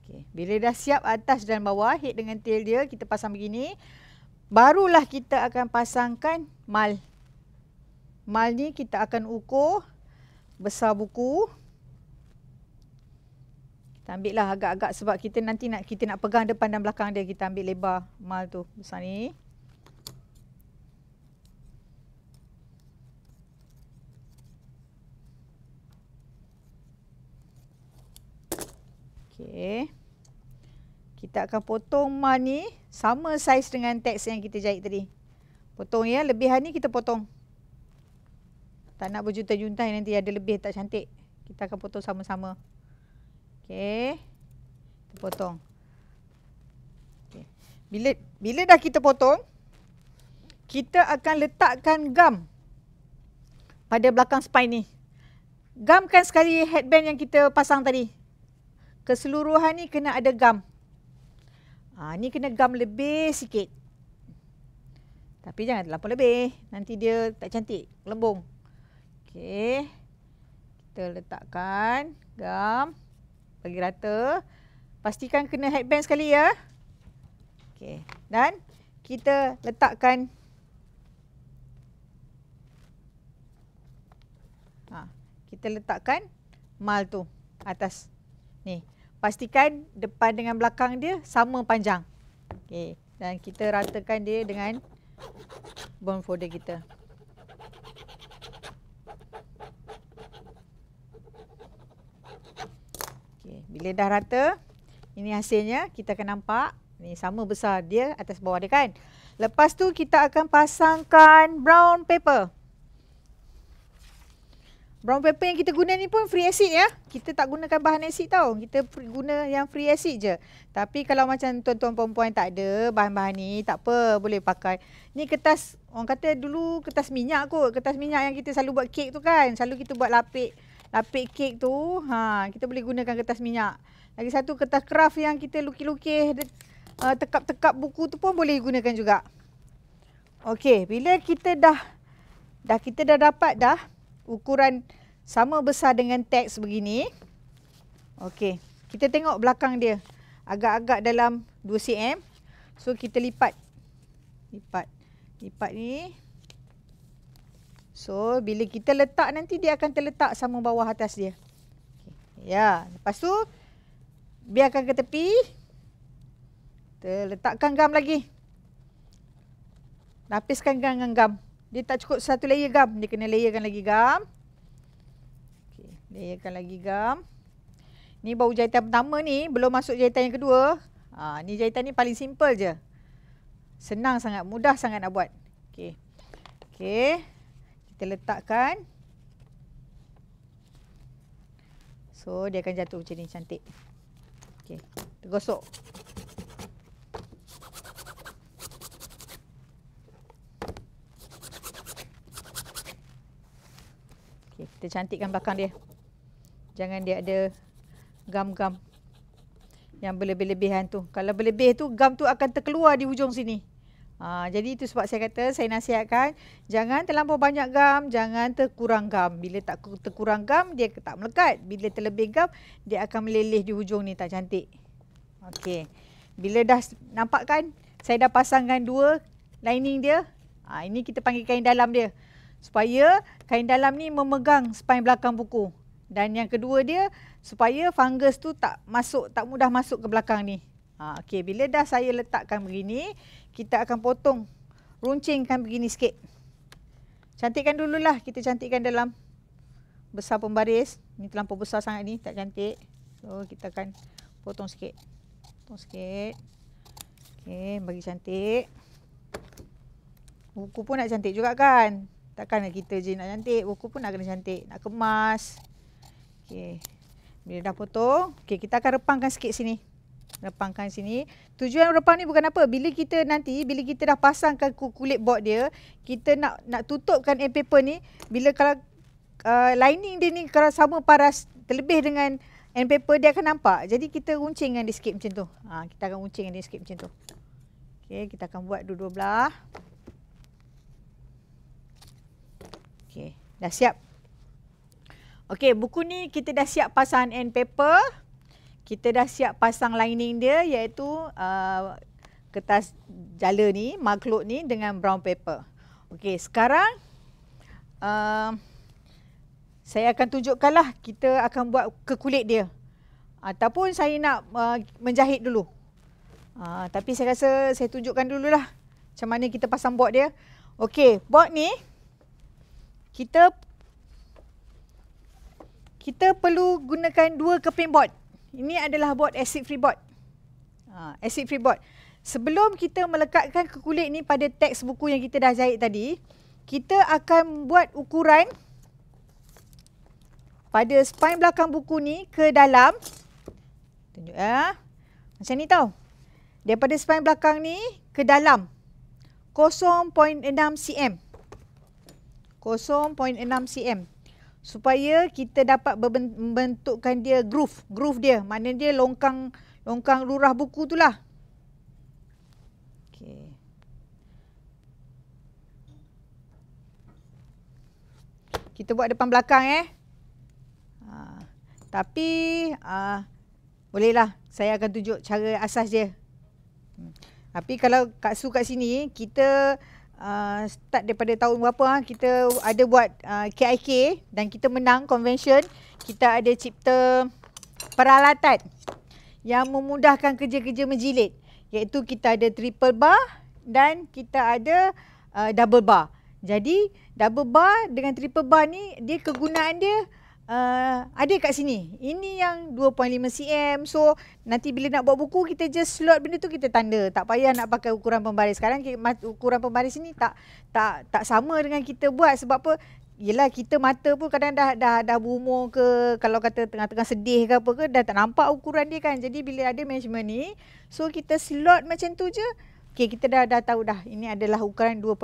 Okey. Bila dah siap atas dan bawah, hit dengan tail dia, kita pasang begini. Barulah kita akan pasangkan mal. Mal ni kita akan ukur besar buku. Kita ambil lah agak-agak sebab kita nanti nak kita nak pegang depan dan belakang dia. Kita ambil lebar mal tu besar ni. Okay. Kita akan potong mal ni sama saiz dengan teks yang kita jahit tadi. Potong ya. lebih ni kita potong. Tak nak berjuta-juta nanti ada lebih tak cantik. Kita akan potong sama-sama. Okey. Potong. Okey. Bila bila dah kita potong, kita akan letakkan gam pada belakang spine ni. Gamkan sekali headband yang kita pasang tadi. Keseluruhan ni kena ada gam. Ha, ni kena gam lebih sikit. Tapi jangan terlalu lebih. Nanti dia tak cantik. Lembung. Okey. Kita letakkan gam. Gam bagi rata. Pastikan kena headband sekali ya. Okey. Dan kita letakkan ha, kita letakkan mal tu atas. Ni. Pastikan depan dengan belakang dia sama panjang. Okey. Dan kita ratakan dia dengan bone folder kita. bila dah rata ini hasilnya kita akan nampak ni sama besar dia atas bawah dia kan lepas tu kita akan pasangkan brown paper brown paper yang kita guna ni pun free acid ya kita tak gunakan bahan acid tau kita guna yang free acid je tapi kalau macam tuan-tuan perempuan tak ada bahan-bahan ni tak apa boleh pakai ni kertas orang kata dulu kertas minyak kot kertas minyak yang kita selalu buat kek tu kan selalu kita buat lapik lapik kek tu ha kita boleh gunakan kertas minyak lagi satu kertas kraf yang kita lukis-lukis eh, tekap-tekap buku tu pun boleh gunakan juga okey bila kita dah dah kita dah dapat dah ukuran sama besar dengan teks begini okey kita tengok belakang dia agak-agak dalam 2 cm so kita lipat lipat lipat ni So bila kita letak nanti dia akan terletak sama bawah atas dia. Ya, lepas tu biarkan ke tepi. Terletakkan gam lagi. Lapiskan gam dengan gam. Dia tak cukup satu layer gam. Dia kena layerkan lagi gam. Okay. Layerkan lagi gam. Ni bau jahitan pertama ni. Belum masuk jahitan yang kedua. Ha, ni jahitan ni paling simple je. Senang sangat. Mudah sangat nak buat. Okay. Okay. Kita letakkan. So dia akan jatuh macam ni cantik. Okey. Tergosok. Okey, kita cantikkan belakang dia. Jangan dia ada gam-gam yang berlebih-lebihan tu. Kalau berlebih tu gam tu akan terkeluar di ujung sini. Ha, jadi itu sebab saya kata saya nasihatkan jangan terlampau banyak gam, jangan terkurang gam. Bila tak terkurang gam dia tak melekat. Bila terlebih gam dia akan meleleh di hujung ni tak cantik. Okey. Bila dah nampak kan saya dah pasangkan dua lining dia. Ha, ini kita panggil kain dalam dia. Supaya kain dalam ni memegang spine belakang buku. Dan yang kedua dia supaya fungus tu tak masuk, tak mudah masuk ke belakang ni. Ha, Okey, bila dah saya letakkan begini, kita akan potong runcingkan begini sikit cantikkan dululah kita cantikkan dalam besar pembaris Ini terlalu besar sangat ni tak cantik so kita akan potong sikit potong sikit okey bagi cantik buku pun nak cantik juga kan takkan lah kita je nak cantik buku pun nak kena cantik nak kemas okey bila dah potong okey kita akan repangkan sikit sini Lepangkan sini. Tujuan repang ni bukan apa. Bila kita nanti, bila kita dah pasangkan kulit bot dia, kita nak nak tutupkan air paper ni. Bila kalau uh, lining dia ni kalau sama paras terlebih dengan air paper, dia akan nampak. Jadi kita runcing dengan dia sikit macam tu. Ha, kita akan runcing dengan dia sikit macam tu. Okay, kita akan buat dua-dua belah. Okay, dah siap. Okay, buku ni kita dah siap pasangan air paper kita dah siap pasang lining dia iaitu uh, kertas jala ni, makhluk ni dengan brown paper. Okey, sekarang uh, saya akan tunjukkanlah kita akan buat ke kulit dia. Ataupun saya nak uh, menjahit dulu. Uh, tapi saya rasa saya tunjukkan dulu lah. macam mana kita pasang bot dia. Okey, bot ni kita kita perlu gunakan dua keping bot. Ini adalah bot acid free bot. Ha, acid free bot. Sebelum kita melekatkan ke kulit ni pada teks buku yang kita dah jahit tadi, kita akan buat ukuran pada spine belakang buku ni ke dalam. Tunjuk ya. Macam ni tau. Daripada spine belakang ni ke dalam. 0.6 cm. 0.6 cm supaya kita dapat membentukkan dia groove groove dia mana dia longkang longkang lurah buku tu lah okay. kita buat depan belakang eh ha, tapi ha, bolehlah saya akan tunjuk cara asas dia hmm. tapi kalau kat su kat sini kita Ah, start daripada tahun berapa ha? kita ada buat uh, ah, KIK dan kita menang convention kita ada cipta peralatan yang memudahkan kerja-kerja menjilid iaitu kita ada triple bar dan kita ada uh, double bar jadi double bar dengan triple bar ni dia kegunaan dia Uh, ada kat sini. Ini yang 2.5 cm. So nanti bila nak buat buku kita just slot benda tu kita tanda. Tak payah nak pakai ukuran pembaris. Sekarang ukuran pembaris ni tak tak tak sama dengan kita buat sebab apa? Yelah kita mata pun kadang dah dah dah berumur ke kalau kata tengah-tengah sedih ke apa ke dah tak nampak ukuran dia kan. Jadi bila ada management ni, so kita slot macam tu je. Okey, kita dah dah tahu dah. Ini adalah ukuran 2.5.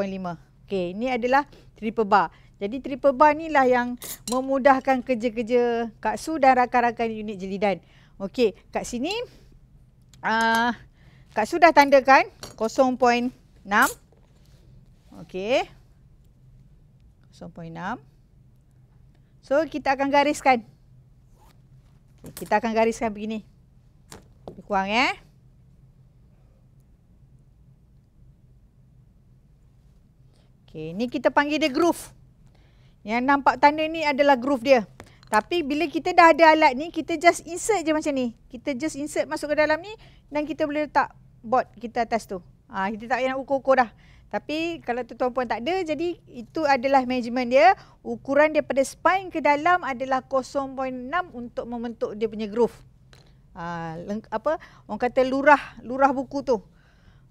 Okey, ini adalah triple bar. Jadi triple bar ni lah yang memudahkan kerja-kerja Kak Su dan rakan-rakan unit jelidan. Okey, kat sini uh, Kak Su dah tandakan 0.6. Okey. 0.6. So kita akan gariskan. Okay, kita akan gariskan begini. Lebih kurang eh. Okey, ni kita panggil dia groove. Yang nampak tanda ni adalah groove dia. Tapi bila kita dah ada alat ni, kita just insert je macam ni. Kita just insert masuk ke dalam ni dan kita boleh letak bot kita atas tu. Ha, kita tak payah nak ukur-ukur dah. Tapi kalau tu tuan puan tak ada, jadi itu adalah measurement dia. Ukuran dia pada spine ke dalam adalah 0.6 untuk membentuk dia punya groove. Ha, leng- apa? Orang kata lurah, lurah buku tu.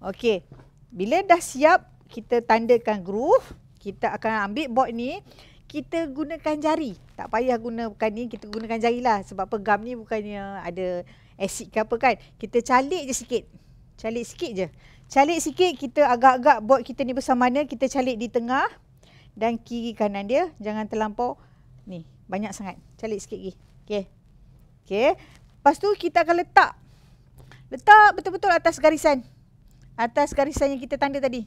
Okey. Bila dah siap, kita tandakan groove. Kita akan ambil bot ni kita gunakan jari. Tak payah guna bukan ni, kita gunakan jari lah. Sebab apa gam ni bukannya ada asid ke apa kan. Kita calik je sikit. Calik sikit je. Calik sikit, kita agak-agak buat kita ni besar mana. Kita calik di tengah dan kiri kanan dia. Jangan terlampau. Ni, banyak sangat. Calik sikit lagi. Okay. Okay. Lepas tu kita akan letak. Letak betul-betul atas garisan. Atas garisan yang kita tanda tadi.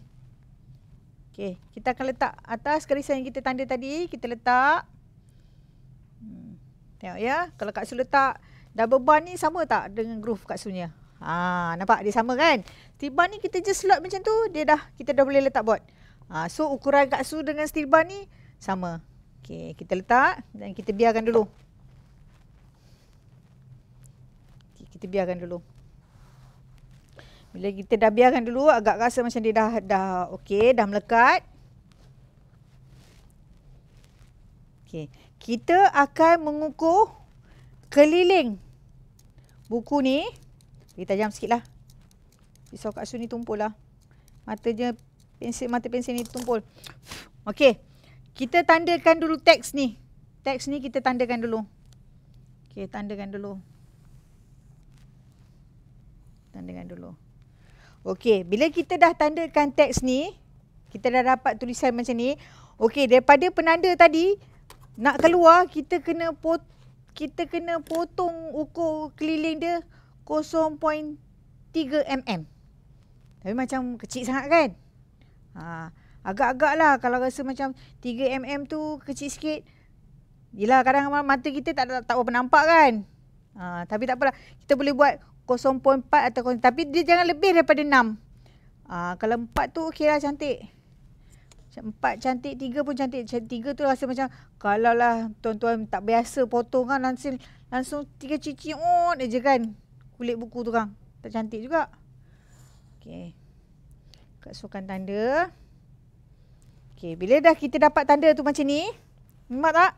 Okey, kita akan letak atas garisan yang kita tanda tadi, kita letak. Hmm. Tengok ya, kalau Kak Su letak double bar ni sama tak dengan groove Kak Su ni? Ha, nampak dia sama kan? Tiba ni kita just slot macam tu, dia dah kita dah boleh letak bot. Ha, so ukuran Kak Su dengan steel bar ni sama. Okey, kita letak dan kita biarkan dulu. Okay, kita biarkan dulu. Bila kita dah biarkan dulu agak rasa macam dia dah dah okey, dah melekat. Okey. Kita akan mengukuh keliling buku ni. kita tajam sikitlah. Pisau kasu ni tumpul lah. Mata je pensel mata pensel ni tumpul. Okey. Kita tandakan dulu teks ni. Teks ni kita tandakan dulu. Okey, tandakan dulu. Tandakan dulu. Okey, bila kita dah tandakan teks ni, kita dah dapat tulisan macam ni. Okey, daripada penanda tadi nak keluar, kita kena pot kita kena potong ukur keliling dia 0.3 mm. Tapi macam kecil sangat kan? Ha, agak-agak lah kalau rasa macam 3 mm tu kecil sikit. Yelah kadang-kadang mata kita tak, tak, tak nampak kan? Ha, tapi tak apalah. Kita boleh buat 0.3 0.4 atau 0.4. Tapi dia jangan lebih daripada 6. Aa, ah, kalau 4 tu okey lah, cantik. 4 cantik, 3 pun cantik. 3 tu rasa macam kalau lah tuan-tuan tak biasa potong kan langsung, langsung 3 cici on je kan. Kulit buku tu kan. Tak cantik juga. Okey. Kak suruhkan tanda. Okey, bila dah kita dapat tanda tu macam ni. Nampak tak?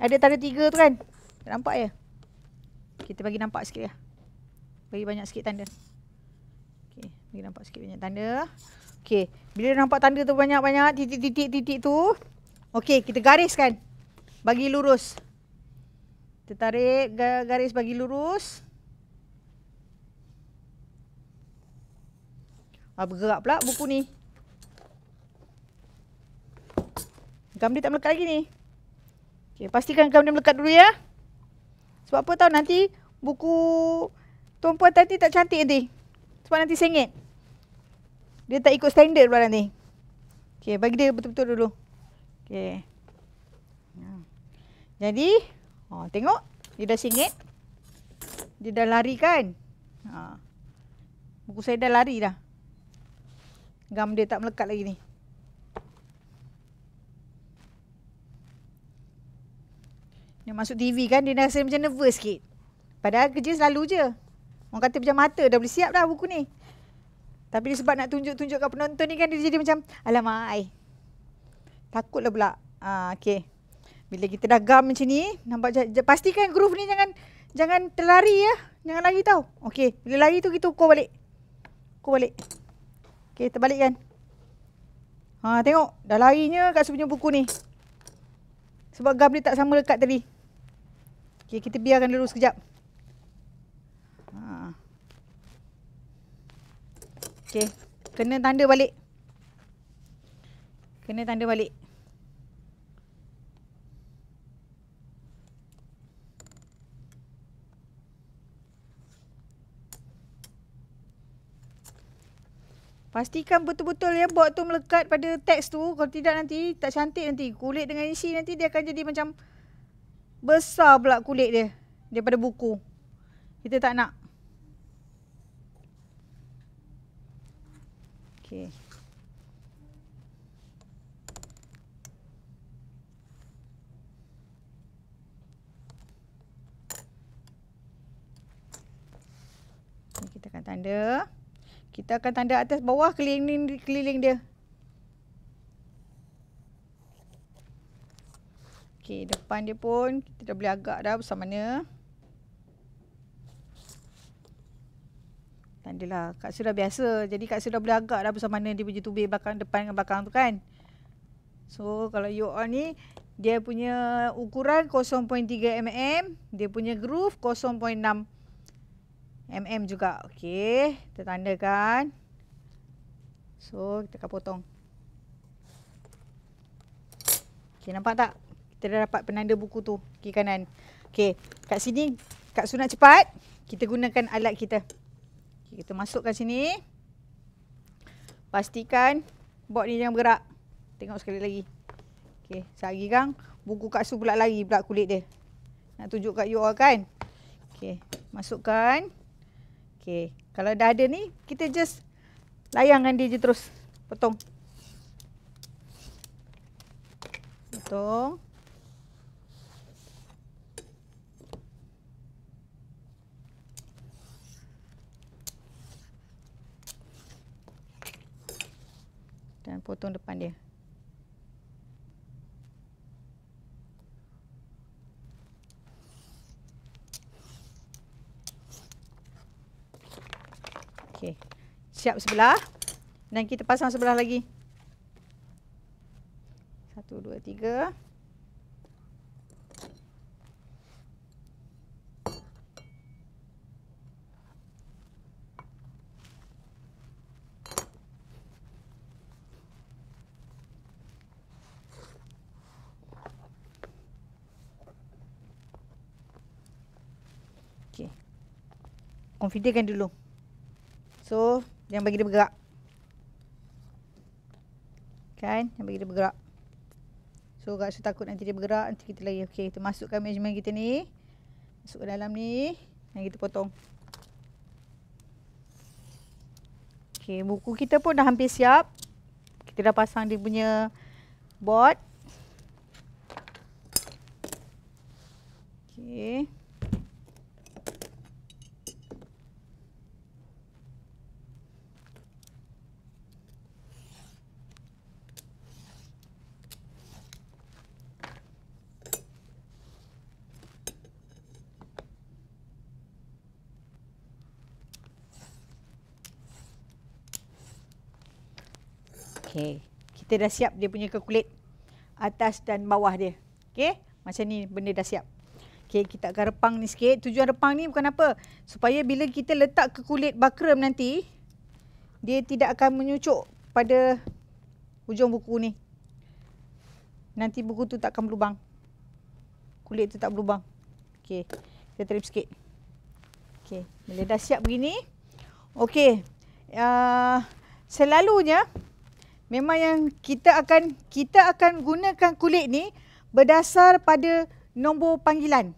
Ada tanda tiga tu kan? Tak nampak ya? Kita bagi nampak sikit lah. Ya? Bagi banyak sikit tanda. Okey, bagi nampak sikit banyak tanda. Okey, bila nampak tanda tu banyak-banyak titik-titik-titik tu, okey, kita gariskan. Bagi lurus. Kita tarik garis bagi lurus. Ah, bergerak pula buku ni. Gam dia tak melekat lagi ni. okay, pastikan gam dia melekat dulu ya. Sebab apa tahu nanti buku Tuan puan tadi tak cantik nanti. Sebab nanti sengit. Dia tak ikut standard pula nanti. Okey, bagi dia betul-betul dulu. Okey. Ha. Jadi, ha, tengok. Dia dah sengit. Dia dah lari kan? Ha. Buku saya dah lari dah. Gam dia tak melekat lagi ni. Dia masuk TV kan, dia rasa macam nervous sikit. Padahal kerja selalu je. Orang kata pejam mata dah boleh siap dah buku ni. Tapi dia sebab nak tunjuk-tunjuk kat penonton ni kan dia jadi macam alamak ai. Takutlah pula. Ha, okey. Bila kita dah gam macam ni, nampak pastikan groove ni jangan jangan terlari ya. Jangan lari tau. Okey, bila lari tu kita ukur balik. Ukur balik. Okey, terbalikkan. Ha, tengok dah larinya kat sebenarnya buku ni. Sebab gam dia tak sama dekat tadi. Okey, kita biarkan dulu sekejap. Okey. Kena tanda balik. Kena tanda balik. Pastikan betul-betul ya bot tu melekat pada teks tu. Kalau tidak nanti tak cantik nanti. Kulit dengan isi nanti dia akan jadi macam besar pula kulit dia daripada buku. Kita tak nak. Okey. kita akan tanda. Kita akan tanda atas bawah keliling keliling dia. Okey, depan dia pun kita dah boleh agak dah bersama mana. Tak kan lah, Kak sudah biasa. Jadi Kak sudah dah boleh agak dah pasal mana dia punya tubir belakang depan dengan belakang tu kan. So kalau you all ni dia punya ukuran 0.3 mm, dia punya groove 0.6 mm juga. Okey, kita tandakan. So, kita akan potong. Okey, nampak tak? Kita dah dapat penanda buku tu, kiri kanan. Okey, kat sini, kak sunat cepat, kita gunakan alat kita. Okay, kita masukkan sini. Pastikan bot ni jangan bergerak. Tengok sekali lagi. Okey, sehari kan buku kasu pula lari pula kulit dia. Nak tunjuk kat you all kan? Okey, masukkan. Okey, kalau dah ada ni, kita just layangkan dia je terus. Potong. Potong. dan potong depan dia. Okey. Siap sebelah. Dan kita pasang sebelah lagi. Satu, dua, tiga. Okey. confidentkan dulu. So, yang bagi dia bergerak. Kan? Yang bagi dia bergerak. So, rasa takut nanti dia bergerak. Nanti kita lagi. Okey, kita masukkan measurement kita ni. Masuk ke dalam ni. Yang kita potong. Okey, buku kita pun dah hampir siap. Kita dah pasang dia punya board. Okey. kita dah siap dia punya kulit atas dan bawah dia. Okey, macam ni benda dah siap. Okey, kita akan repang ni sikit. Tujuan repang ni bukan apa. Supaya bila kita letak ke kulit bakram nanti, dia tidak akan menyucuk pada hujung buku ni. Nanti buku tu tak akan berlubang. Kulit tu tak berlubang. Okey, kita trip sikit. Okey, bila dah siap begini. Okey, uh, selalunya memang yang kita akan kita akan gunakan kulit ni berdasar pada nombor panggilan.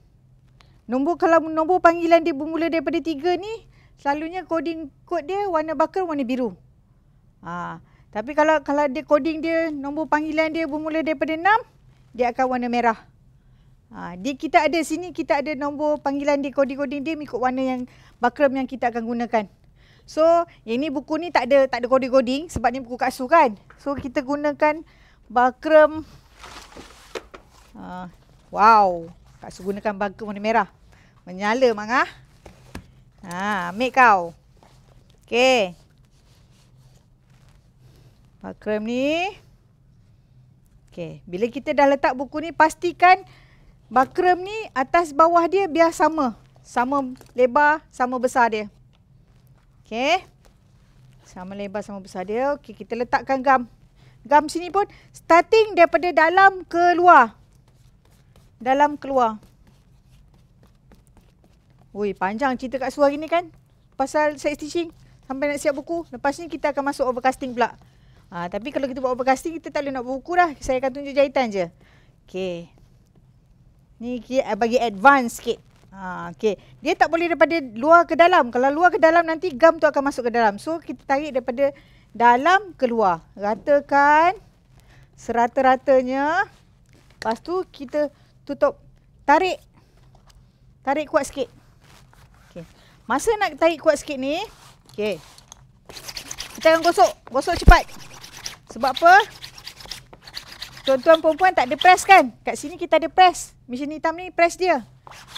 Nombor kalau nombor panggilan dia bermula daripada tiga ni, selalunya coding kod dia warna bakar warna biru. Ha, tapi kalau kalau dia coding dia nombor panggilan dia bermula daripada enam, dia akan warna merah. Ha, dia kita ada sini kita ada nombor panggilan dia coding-coding dia mengikut warna yang bakram yang kita akan gunakan. So, ini buku ni tak ada tak ada coding-coding sebab ni buku kasu kan. So, kita gunakan Bakram. Uh, ah, wow. Kasu gunakan Bakram warna merah. Menyala mak ah. Ha, ambil kau. Okey. Bakram ni Okey, bila kita dah letak buku ni pastikan bakram ni atas bawah dia biar sama. Sama lebar, sama besar dia. Okey. Sama lebar sama besar dia. Okey, kita letakkan gam. Gam sini pun starting daripada dalam ke luar. Dalam keluar. Woi, panjang cerita kat suar gini kan? Pasal side stitching sampai nak siap buku. Lepas ni kita akan masuk overcasting pula. Ha, tapi kalau kita buat overcasting, kita tak boleh nak buku dah. Saya akan tunjuk jahitan je. Okey. Ni bagi advance sikit. Ha, okay. Dia tak boleh daripada luar ke dalam. Kalau luar ke dalam nanti gam tu akan masuk ke dalam. So kita tarik daripada dalam ke luar. Ratakan serata-ratanya. Lepas tu kita tutup. Tarik. Tarik kuat sikit. Okay. Masa nak tarik kuat sikit ni. Okay. Kita akan gosok. Gosok cepat. Sebab apa? Tuan-tuan perempuan tak ada press kan? Kat sini kita ada press. Mesin hitam ni press dia.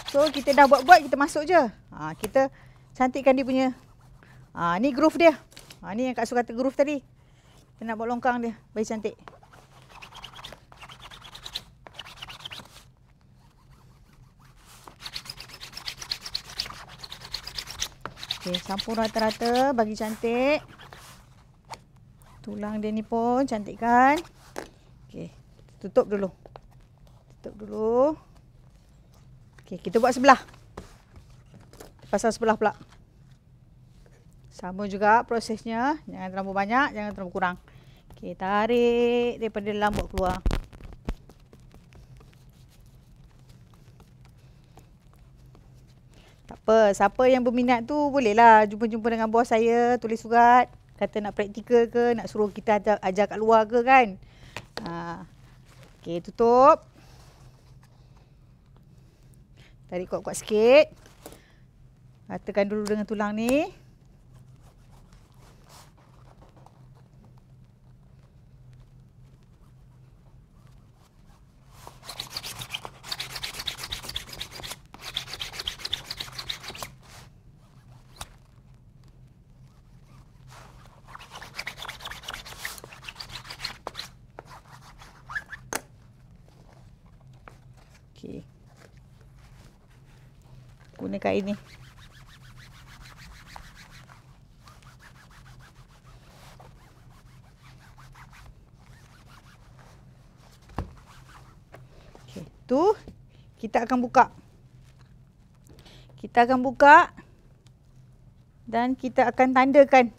So kita dah buat-buat kita masuk je. Ha, kita cantikkan dia punya. Ha, ni groove dia. Ha, ni yang Kak Su kata groove tadi. Kita nak buat longkang dia. Baik cantik. Okay, campur rata-rata bagi cantik. Tulang dia ni pun cantik kan? Okay, tutup dulu. Tutup dulu. Okey, kita buat sebelah. Pasang sebelah pula. Sama juga prosesnya. Jangan terlalu banyak, jangan terlalu kurang. Okey, tarik daripada dalam buat keluar. Tak apa, siapa yang berminat tu bolehlah jumpa-jumpa dengan bos saya, tulis surat. Kata nak praktikal ke, nak suruh kita ajar, ajar kat luar ke kan. Ha. Okey, tutup. Tarik kuat-kuat sikit. Ratakan dulu dengan tulang ni. kat ini. Okey, tu kita akan buka. Kita akan buka dan kita akan tandakan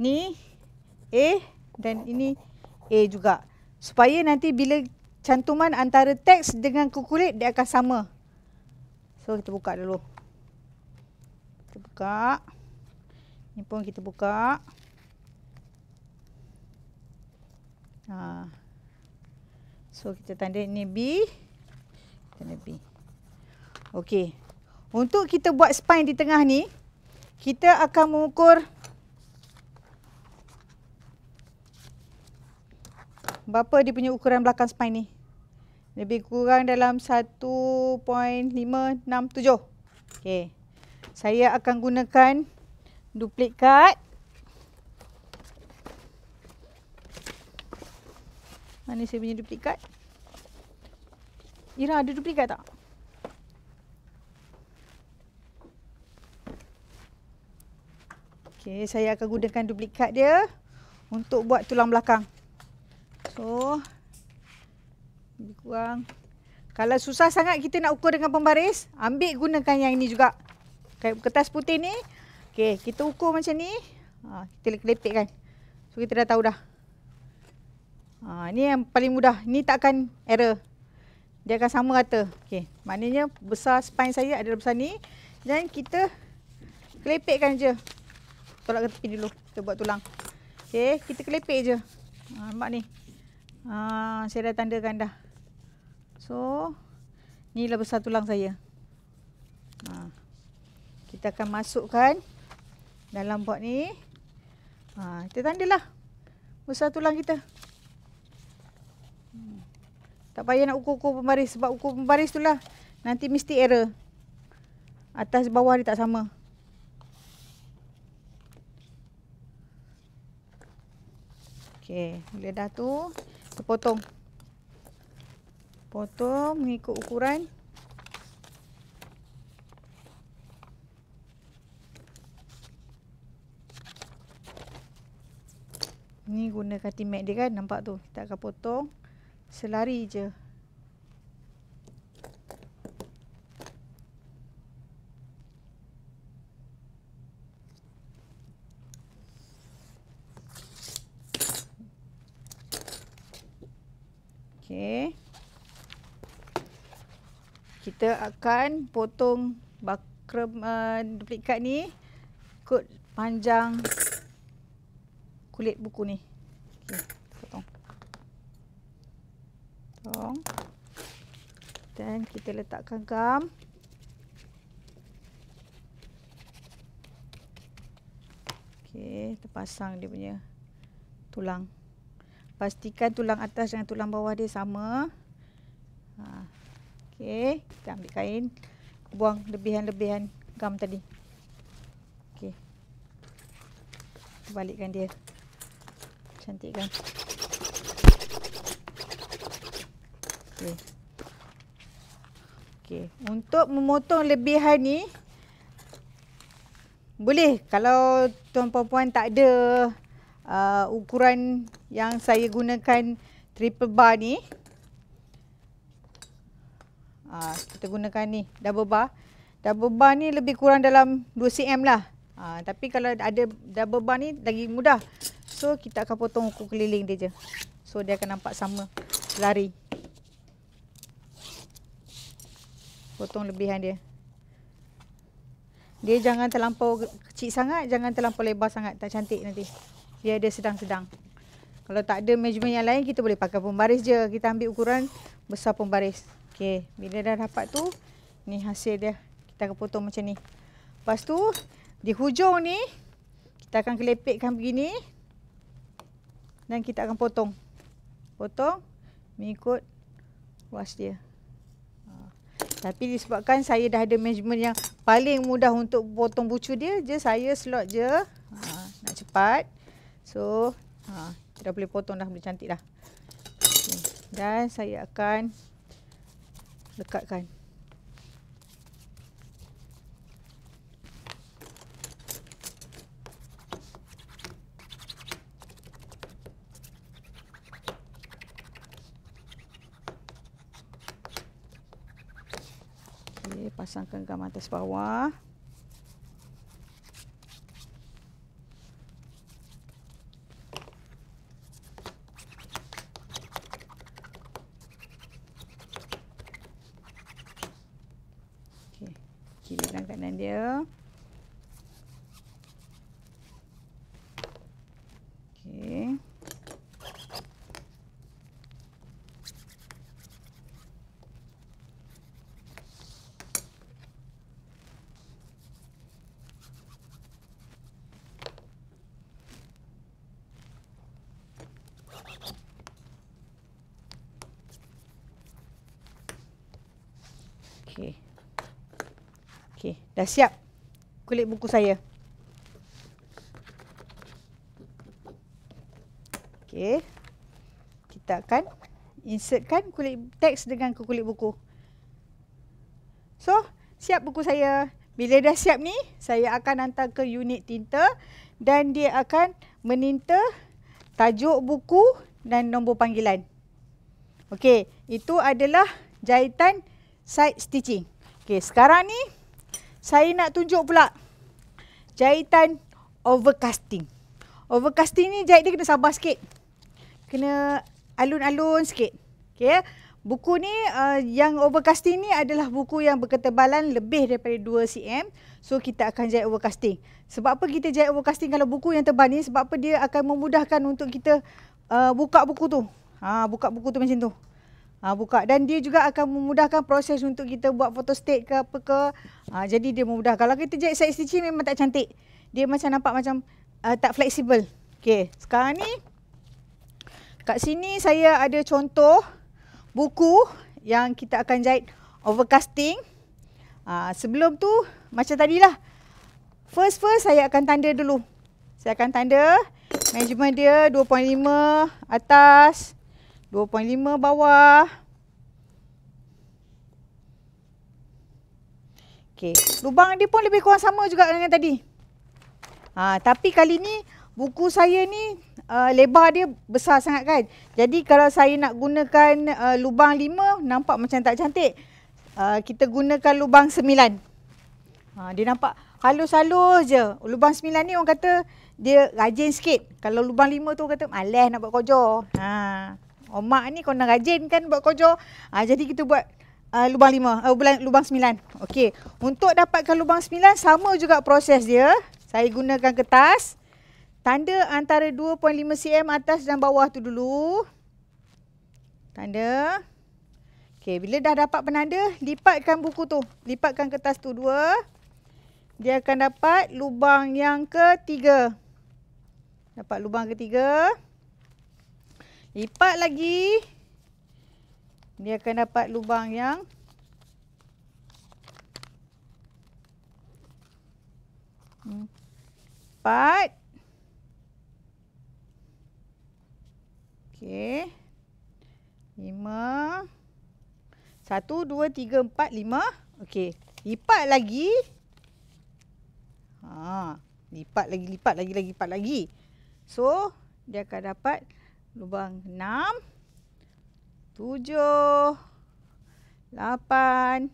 ni A dan ini A juga. Supaya nanti bila cantuman antara teks dengan kulit dia akan sama. So kita buka dulu. Kita buka. Ni pun kita buka. Ha. So kita tanda ni B. Tanda B. Okey. Untuk kita buat spine di tengah ni, kita akan mengukur berapa dia punya ukuran belakang spine ni lebih kurang dalam 1.567. Okey. Saya akan gunakan duplikat. Mana saya punya duplikat? Ira ada duplikat tak? Okey, saya akan gunakan duplikat dia untuk buat tulang belakang. So, lebih kurang. Kalau susah sangat kita nak ukur dengan pembaris, ambil gunakan yang ini juga. Kertas putih ni. Okey, kita ukur macam ni. Ha, kita lepek-lepekkan. So, kita dah tahu dah. Ha, ni yang paling mudah. Ni takkan error. Dia akan sama rata. Okey, maknanya besar spine saya adalah besar ni. Dan kita kelepekkan je. Tolak ke tepi dulu. Kita buat tulang. Okey, kita kelepek je. Ha, nampak ni. Ha, saya dah tandakan dah. So ni lah besar tulang saya. Ha. Kita akan masukkan dalam pot ni. Ha, kita tandalah besar tulang kita. Hmm. Tak payah nak ukur-ukur pembaris sebab ukur pembaris tu lah nanti mesti error. Atas bawah dia tak sama. Okey, bila dah tu, terpotong. potong. Potong mengikut ukuran. Ni guna cutting mat dia kan nampak tu. Kita akan potong selari je. kita akan potong bakrem uh, duplikat ni ikut panjang kulit buku ni. Okey, potong. Potong. Dan kita letakkan gam. Okey, terpasang dia punya tulang. Pastikan tulang atas dengan tulang bawah dia sama. Ha. Okey, kita ambil kain, buang lebihan-lebihan gam tadi. Okey. Balikkan dia. Cantikkan. Okey. Okey, untuk memotong lebihan ni boleh kalau tuan puan-puan tak ada uh, ukuran yang saya gunakan triple bar ni Ha, kita gunakan ni double bar. Double bar ni lebih kurang dalam 2 cm lah. Ha, tapi kalau ada double bar ni lagi mudah. So kita akan potong ukur keliling dia je. So dia akan nampak sama lari. Potong lebihan dia. Dia jangan terlampau kecil sangat, jangan terlampau lebar sangat. Tak cantik nanti. Dia ada sedang-sedang. Kalau tak ada measurement yang lain, kita boleh pakai pembaris je. Kita ambil ukuran besar pembaris. Pembaris. Okey, bila dah dapat tu, ni hasil dia. Kita akan potong macam ni. Lepas tu, di hujung ni, kita akan kelepekkan begini. Dan kita akan potong. Potong, mengikut luas dia. Ha. Tapi disebabkan saya dah ada management yang paling mudah untuk potong bucu dia, je saya slot je. Ha, nak cepat. So, ha, kita dah boleh potong dah, boleh cantik dah. Okay. Dan saya akan lekatkan okay, pasangkan gam atas bawah Dah siap kulit buku saya. Okey. Kita akan insertkan kulit teks dengan ke kulit buku. So, siap buku saya. Bila dah siap ni, saya akan hantar ke unit tinta dan dia akan meninta tajuk buku dan nombor panggilan. Okey, itu adalah jahitan side stitching. Okey, sekarang ni saya nak tunjuk pula jahitan overcasting. Overcasting ni jahit dia kena sabar sikit. Kena alun-alun sikit. Okay. Ya? Buku ni uh, yang overcasting ni adalah buku yang berketebalan lebih daripada 2 cm. So kita akan jahit overcasting. Sebab apa kita jahit overcasting kalau buku yang tebal ni? Sebab apa dia akan memudahkan untuk kita uh, buka buku tu. Ha, buka buku tu macam tu. Ha, buka dan dia juga akan memudahkan proses untuk kita buat foto state ke apa ke. Ha, jadi dia memudah. Kalau kita jahit side ni memang tak cantik. Dia macam nampak macam uh, tak fleksibel. Okey, sekarang ni kat sini saya ada contoh buku yang kita akan jahit overcasting. Ha, sebelum tu macam tadilah. First first saya akan tanda dulu. Saya akan tanda measurement dia 2.5 atas 2.5 2.5 bawah. Okey, lubang dia pun lebih kurang sama juga dengan tadi. Ha, tapi kali ni buku saya ni uh, lebar dia besar sangat kan. Jadi kalau saya nak gunakan uh, lubang 5 nampak macam tak cantik. Uh, kita gunakan lubang 9. Ha, dia nampak halus-halus je. Lubang 9 ni orang kata dia rajin sikit. Kalau lubang 5 tu orang kata malas nak buat kojor. Ha. Oh, mak ni kau nak rajin kan buat kojo. Ha, ah, jadi kita buat uh, lubang lima, uh, lubang sembilan. Okey, untuk dapatkan lubang sembilan sama juga proses dia. Saya gunakan kertas. Tanda antara 2.5 cm atas dan bawah tu dulu. Tanda. Okey, bila dah dapat penanda, lipatkan buku tu. Lipatkan kertas tu dua. Dia akan dapat lubang yang ketiga. Dapat lubang ketiga. Okey. Lipat lagi. Dia akan dapat lubang yang empat. Okey. Lima. Satu, dua, tiga, empat, lima. Okey. Lipat lagi. Ha. Lipat lagi, lipat lagi, lagi, lipat lagi. So, dia akan dapat lubang 6 7 8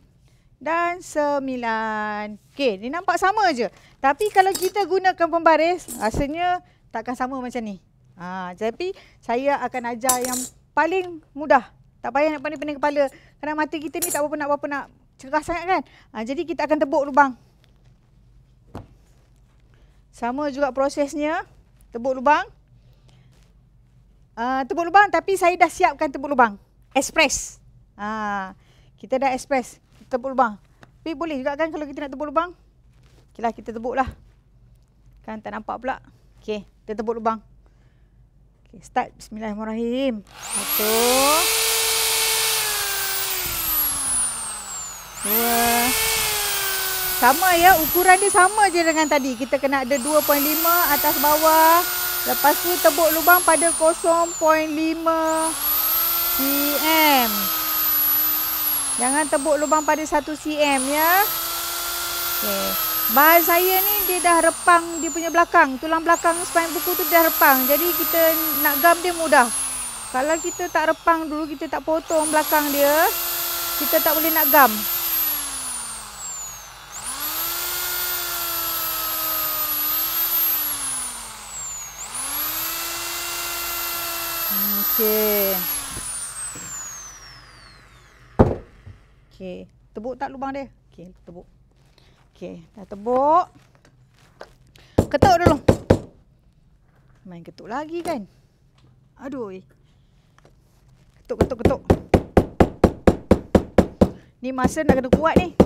dan sembilan. okey ni nampak sama aje tapi kalau kita gunakan pembaris rasanya takkan sama macam ni ha tapi saya akan ajar yang paling mudah tak payah nak pening-pening kepala kerana mata kita ni tak apa-apa nak apa-apa nak cerah sangat kan ha, jadi kita akan tebuk lubang sama juga prosesnya tebuk lubang Ah, tebuk lubang tapi saya dah siapkan tebuk lubang. Express. Ha, kita dah express tebuk lubang. Tapi boleh juga kan kalau kita nak tebuk lubang. lah kita tebuk lah. Kan tak nampak pula. Okey, kita tebuk lubang. Okey, start. Bismillahirrahmanirrahim. Satu. Dua. Sama ya, ukuran dia sama je dengan tadi. Kita kena ada 2.5 atas bawah. Lepas tu tebuk lubang pada 0.5 cm. Jangan tebuk lubang pada 1 cm ya. Okey. Bahan saya ni dia dah repang dia punya belakang. Tulang belakang spine buku tu dah repang. Jadi kita nak gam dia mudah. Kalau kita tak repang dulu, kita tak potong belakang dia, kita tak boleh nak gam. Okey. Okey, tebuk tak lubang dia? Okey, tebuk. Okey, dah tebuk. Ketuk dulu. Main ketuk lagi kan? Aduh. Eh. Ketuk, ketuk, ketuk. Ni masa nak kena kuat ni.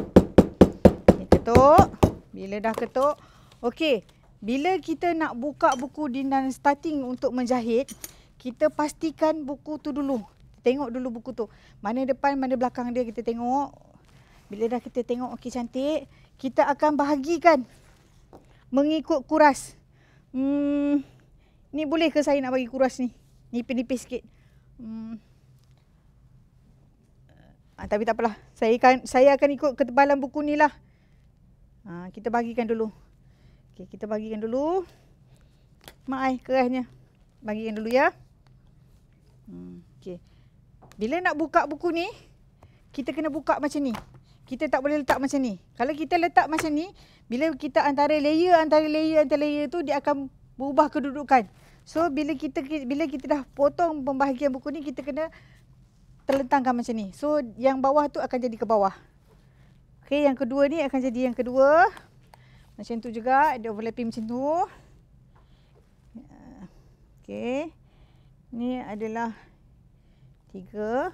Ni ketuk. Bila dah ketuk. Okey. Bila kita nak buka buku dinan starting untuk menjahit kita pastikan buku tu dulu. Tengok dulu buku tu. Mana depan, mana belakang dia kita tengok. Bila dah kita tengok okey cantik, kita akan bahagikan mengikut kuras. Hmm, ni boleh ke saya nak bagi kuras ni? Nipis-nipis sikit. Hmm. Ha, tapi tak apalah. Saya akan, saya akan ikut ketebalan buku ni lah. Ha, kita bagikan dulu. Okey, kita bagikan dulu. Mak saya kerasnya. Bagikan dulu Ya. Hmm. Okay, Bila nak buka buku ni, kita kena buka macam ni. Kita tak boleh letak macam ni. Kalau kita letak macam ni, bila kita antara layer antara layer antara layer tu dia akan berubah kedudukan. So bila kita bila kita dah potong pembahagian buku ni, kita kena terlentangkan macam ni. So yang bawah tu akan jadi ke bawah. Okay, yang kedua ni akan jadi yang kedua. Macam tu juga, dia overlapping macam tu. Ya, okay. Ni adalah tiga.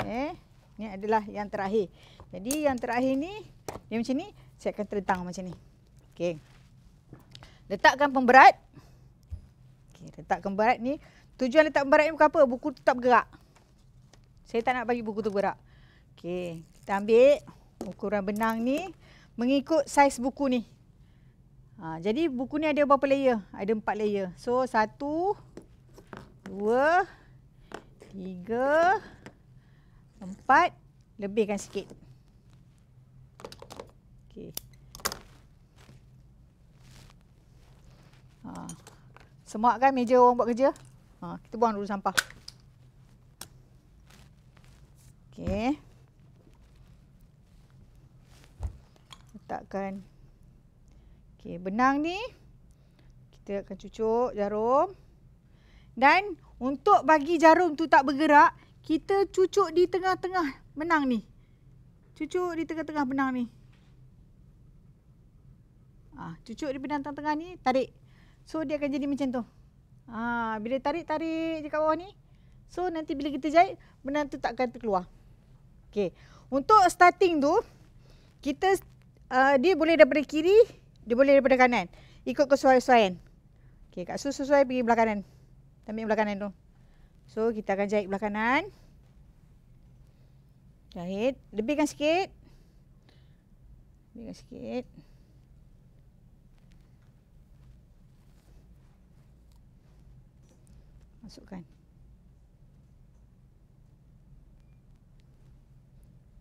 Okey, ni adalah yang terakhir. Jadi yang terakhir ni dia macam ni, saya akan terentang macam ni. Okey. Letakkan pemberat. Okey, letakkan pemberat ni. Tujuan letak pemberat ni bukan apa? Buku tetap gerak. Saya tak nak bagi buku tu gerak. Okey, kita ambil ukuran benang ni mengikut saiz buku ni. Ha, jadi buku ni ada berapa layer? Ada empat layer. So satu, dua, tiga, empat. Lebihkan sikit. Okay. Ha. Semak kan meja orang buat kerja? Ha, kita buang dulu sampah. Okay. Letakkan Okey, benang ni kita akan cucuk jarum. Dan untuk bagi jarum tu tak bergerak, kita cucuk di tengah-tengah benang ni. Cucuk di tengah-tengah benang ni. Ah, cucuk di benang tengah-tengah ni, tarik. So dia akan jadi macam tu. Ah, bila tarik-tarik je kat bawah ni. So nanti bila kita jahit, benang tu tak akan terkeluar. Okey. Untuk starting tu, kita uh, dia boleh daripada kiri dia boleh daripada kanan. Ikut kesuai-suaian. Okey, Kak Su sesuai pergi belah kanan. Ambil belah kanan tu. So, kita akan jahit belah kanan. Jahit. Lebihkan sikit. Lebihkan sikit. Masukkan.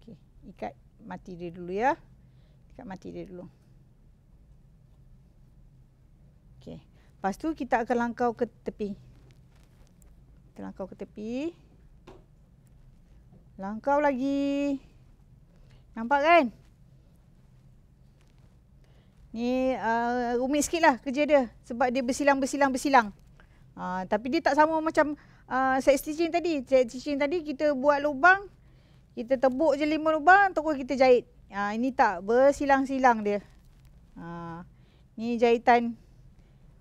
Okey, ikat mati dia dulu ya. Ikat mati dia dulu. Okey. Lepas tu kita akan langkau ke tepi. Kita langkau ke tepi. Langkau lagi. Nampak kan? Ni uh, rumit sikit lah kerja dia. Sebab dia bersilang-bersilang-bersilang. Uh, ah, tapi dia tak sama macam uh, set stitching tadi. Set stitching tadi kita buat lubang. Kita tebuk je lima lubang. Terus kita jahit. Uh, ini tak bersilang-silang dia. Uh, ni jahitan. Ni jahitan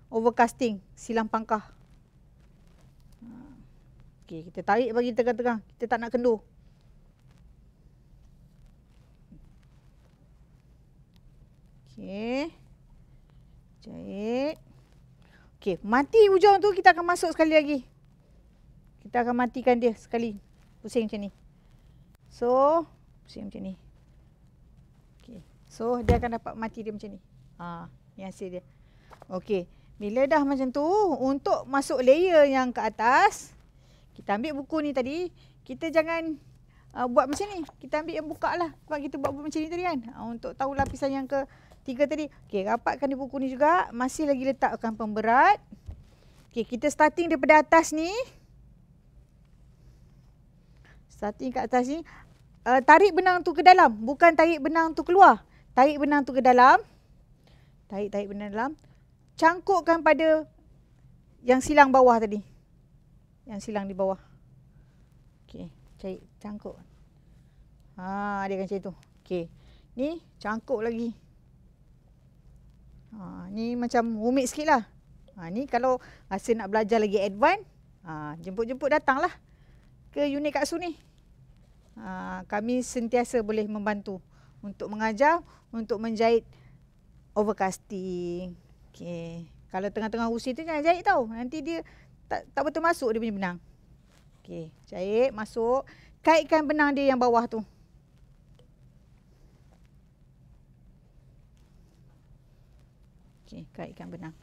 overcasting, silang pangkah. Ha. Okay, kita tarik bagi tegang-tegang. Kita tak nak kendur. Okay, Jahit. Okay, mati ujung tu kita akan masuk sekali lagi. Kita akan matikan dia sekali. Pusing macam ni. So, pusing macam ni. Okey. So, dia akan dapat mati dia macam ni. Ha, ni hasil dia. Okay. Bila dah macam tu, untuk masuk layer yang ke atas, kita ambil buku ni tadi, kita jangan uh, buat macam ni. Kita ambil yang buka lah sebab kita buat macam ni tadi kan. Uh, untuk tahu lapisan yang ke tiga tadi. Okey, rapatkan di buku ni juga. Masih lagi letakkan pemberat. Okey, kita starting daripada atas ni. Starting kat atas ni. Uh, tarik benang tu ke dalam. Bukan tarik benang tu keluar. Tarik benang tu ke dalam. Tarik-tarik benang dalam cangkukkan pada yang silang bawah tadi. Yang silang di bawah. Okey, cari cangkuk. Ha, dia akan macam tu. Okey. Ni cangkuk lagi. Ha, ni macam rumit sikitlah. Ha, ni kalau rasa nak belajar lagi advance, ha, jemput-jemput datanglah ke unit Katsu ni. Ha, kami sentiasa boleh membantu untuk mengajar, untuk menjahit overcasting. Okey. Kalau tengah-tengah usia tu jangan jahit tau. Nanti dia tak, tak betul masuk dia punya benang. Okey. Jahit, masuk. Kaitkan benang dia yang bawah tu. Okey. Kaitkan benang.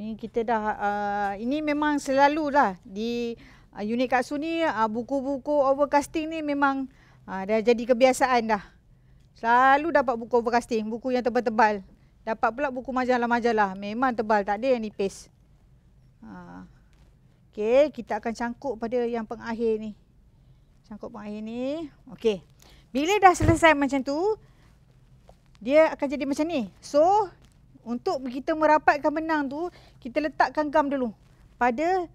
Ini kita dah uh, ini memang selalulah di uh, unit Katsu ni uh, buku-buku overcasting ni memang uh, dah jadi kebiasaan dah. Selalu dapat buku overcasting, buku yang tebal-tebal. Dapat pula buku majalah-majalah, memang tebal, tak ada yang nipis. Ha. Okey, kita akan cangkuk pada yang pengakhir ni. Cangkuk pengakhir ni. Okey. Bila dah selesai macam tu, dia akan jadi macam ni. So, untuk kita merapatkan benang tu, kita letakkan gam dulu. Pada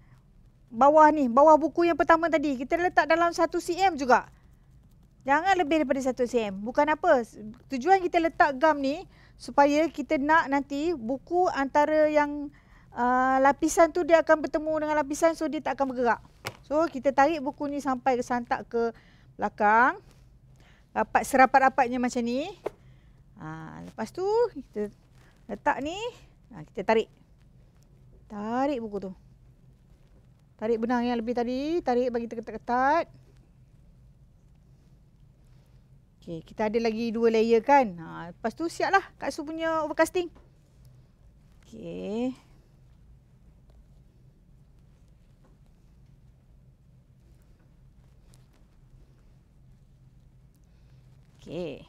bawah ni, bawah buku yang pertama tadi. Kita letak dalam 1 cm juga. Jangan lebih daripada 1 cm. Bukan apa. Tujuan kita letak gam ni, supaya kita nak nanti buku antara yang uh, lapisan tu dia akan bertemu dengan lapisan, so dia tak akan bergerak. So, kita tarik buku ni sampai ke santak ke belakang. Rapat, serapat-rapatnya macam ni. Ha, lepas tu, kita Letak ni. Ha, kita tarik. Tarik buku tu. Tarik benang yang lebih tadi. Tarik bagi terketat-ketat. Okay, kita ada lagi dua layer kan. Ha, lepas tu siaplah Kak Su punya overcasting. Okay. Okay.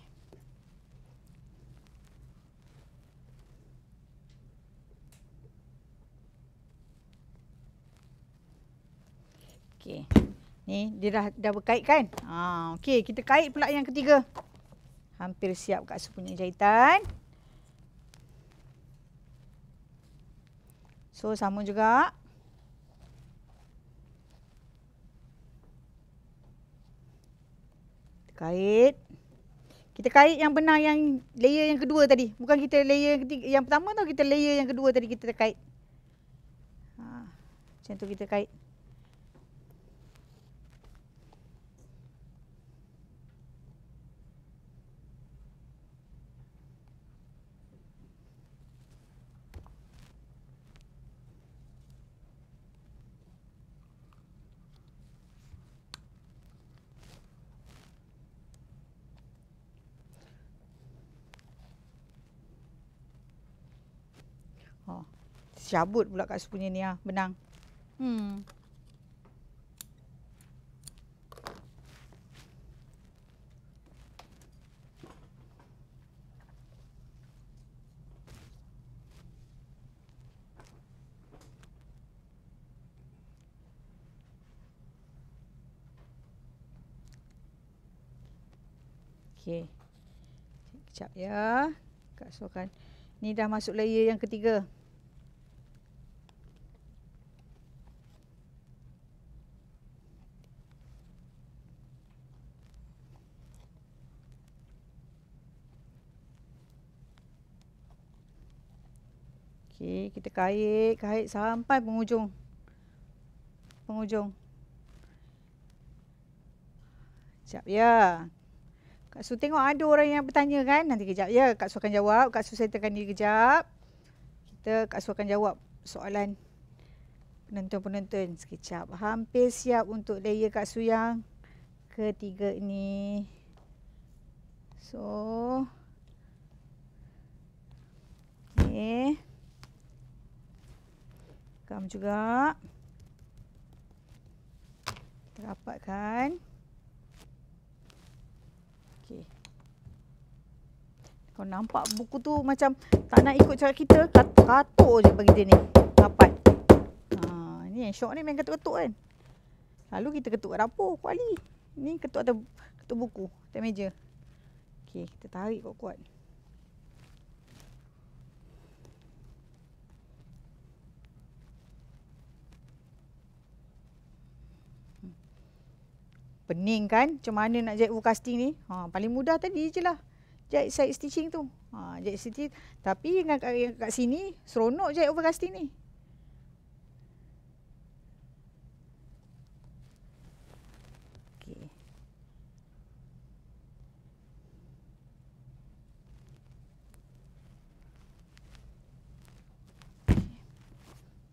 Okey. Ni dia dah dah berkait kan? Ha okey, kita kait pula yang ketiga. Hampir siap Kak Su punya jahitan. So sama juga. Kait. Kita kait yang benang yang layer yang kedua tadi. Bukan kita layer yang ketiga, yang pertama tu kita layer yang kedua tadi kita kait. Ha. Macam tu kita kait. Cabut pula kat sepunya ni lah Benang Hmm Okey. Kejap ya. Kak suruhkan. Ni dah masuk layer yang ketiga. kait kait sampai penghujung penghujung Siap ya Kak Su tengok ada orang yang bertanya kan nanti kejap ya Kak Su akan jawab Kak Su tekan diri kejap kita Kak Su akan jawab soalan penonton-penonton sekejap hampir siap untuk layer Kak Su yang ketiga ini so Okay rakam juga. Kita rapatkan. Okey. Kau nampak buku tu macam tak nak ikut cara kita, katuk je bagi dia ni. Rapat. Ha, ni yang syok ni main ketuk-ketuk kan. Lalu kita ketuk kat dapur, kuali. Ni ketuk ada ketuk buku, atas meja. Okey, kita tarik kuat-kuat. pening kan macam mana nak jahit wool casting ni ha paling mudah tadi je lah jahit side stitching tu ha jahit stitching tapi yang kat, yang kat sini seronok jahit over casting ni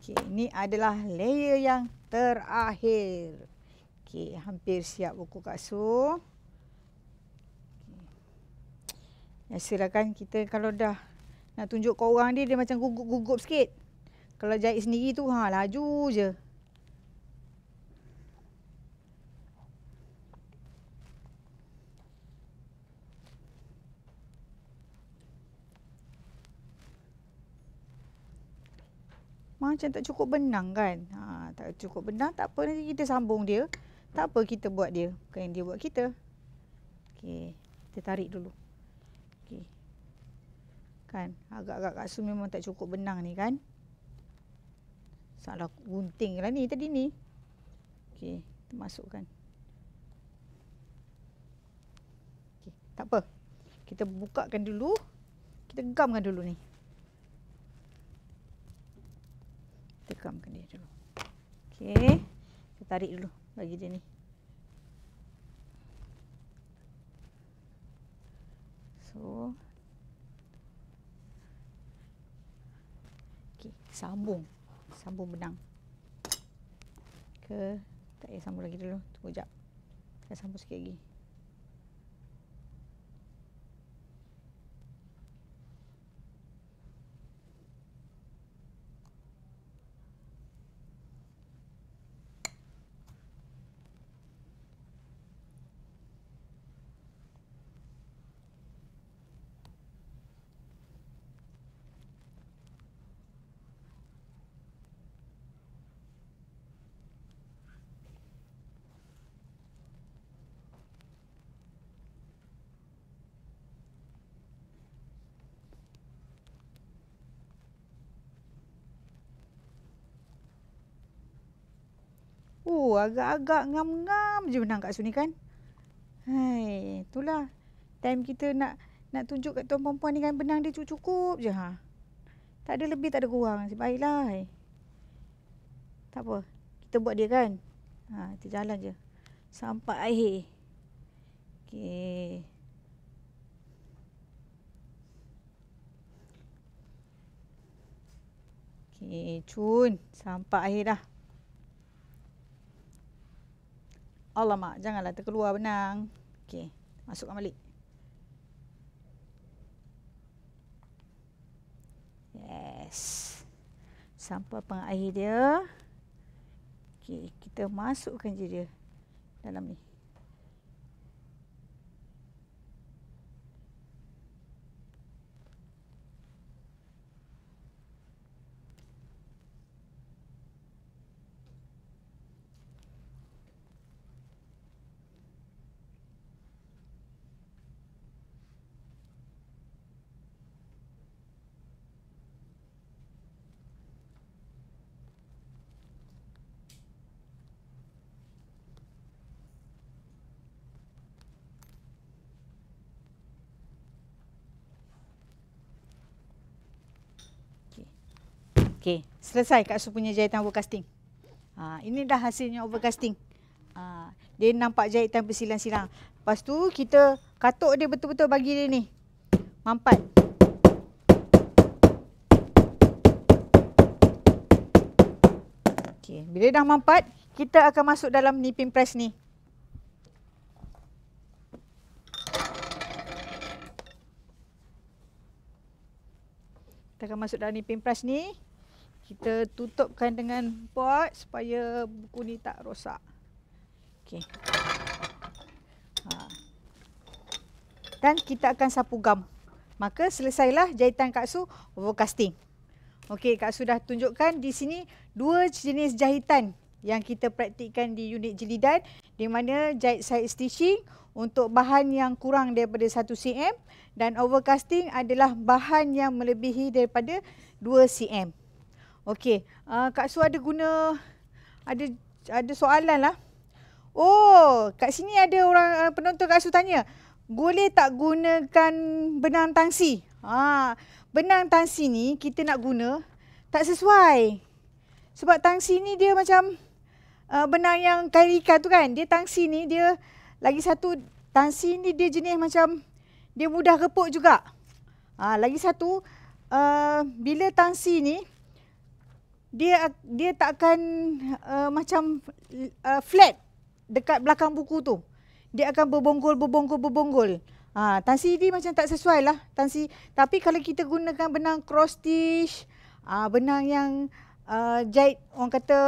Okay, ini adalah layer yang terakhir. Okey, hampir siap buku kasur. Biasalah ya, kan kita kalau dah nak tunjuk kau orang dia, dia macam gugup-gugup sikit. Kalau jahit sendiri tu, ha, laju je. Macam tak cukup benang kan? Ha, tak cukup benang, tak apa. Nanti kita sambung dia. Tak apa kita buat dia, bukan yang dia buat kita. Okey, kita tarik dulu. Okey. Kan, agak-agak kasut memang tak cukup benang ni kan? Salah gunting lah ni tadi ni. Okey, kita masukkan. Okey, tak apa. Kita bukakan dulu. Kita gamkan dulu ni. Kita gamkan dia dulu. Okey, kita tarik dulu bagi dia ni so ok sambung sambung benang ke tak payah sambung lagi dulu tunggu sekejap saya sambung sikit lagi agak-agak ngam-ngam je menang kat sini kan. Hai, itulah. Time kita nak nak tunjuk kat tuan perempuan ni kan benang dia cukup-cukup je. Ha? Tak ada lebih, tak ada kurang. Asyik baiklah. Hai. Tak apa. Kita buat dia kan. Ha, kita jalan je. Sampai akhir. Okay. Okay, cun. Sampai akhir dah. Alamak, janganlah terkeluar benang. Okey, masukkan balik. Yes. Sampai pengakhir dia. Okey, kita masukkan je dia dalam ni. Okey, selesai Kak Su punya jahitan overcasting. Ha, ini dah hasilnya overcasting. Ha, dia nampak jahitan bersilang-silang. Lepas tu kita katuk dia betul-betul bagi dia ni. Mampat. Okey, bila dah mampat, kita akan masuk dalam nipping press ni. Kita akan masuk dalam nipping press ni kita tutupkan dengan pot supaya buku ni tak rosak. Okey. Ha. Dan kita akan sapu gam. Maka selesailah jahitan Kak Su overcasting. Okey, Kak Su dah tunjukkan di sini dua jenis jahitan yang kita praktikkan di unit jelidan di mana jahit side stitching untuk bahan yang kurang daripada 1 cm dan overcasting adalah bahan yang melebihi daripada 2 cm. Okey, uh, Kak Su ada guna ada ada soalan lah. Oh, kat sini ada orang uh, penonton Kak Su tanya, boleh tak gunakan benang tangsi? Ha, benang tangsi ni kita nak guna tak sesuai. Sebab tangsi ni dia macam uh, benang yang kain ikan tu kan. Dia tangsi ni dia lagi satu tangsi ni dia jenis macam dia mudah repuk juga. Ha, lagi satu uh, bila tangsi ni dia dia tak akan uh, macam uh, flat dekat belakang buku tu. Dia akan berbonggol berbonggol berbonggol. Ha, Tan Sri ini macam tak sesuai lah. Tansi. tapi kalau kita gunakan benang cross stitch, uh, ha, benang yang uh, jahit orang kata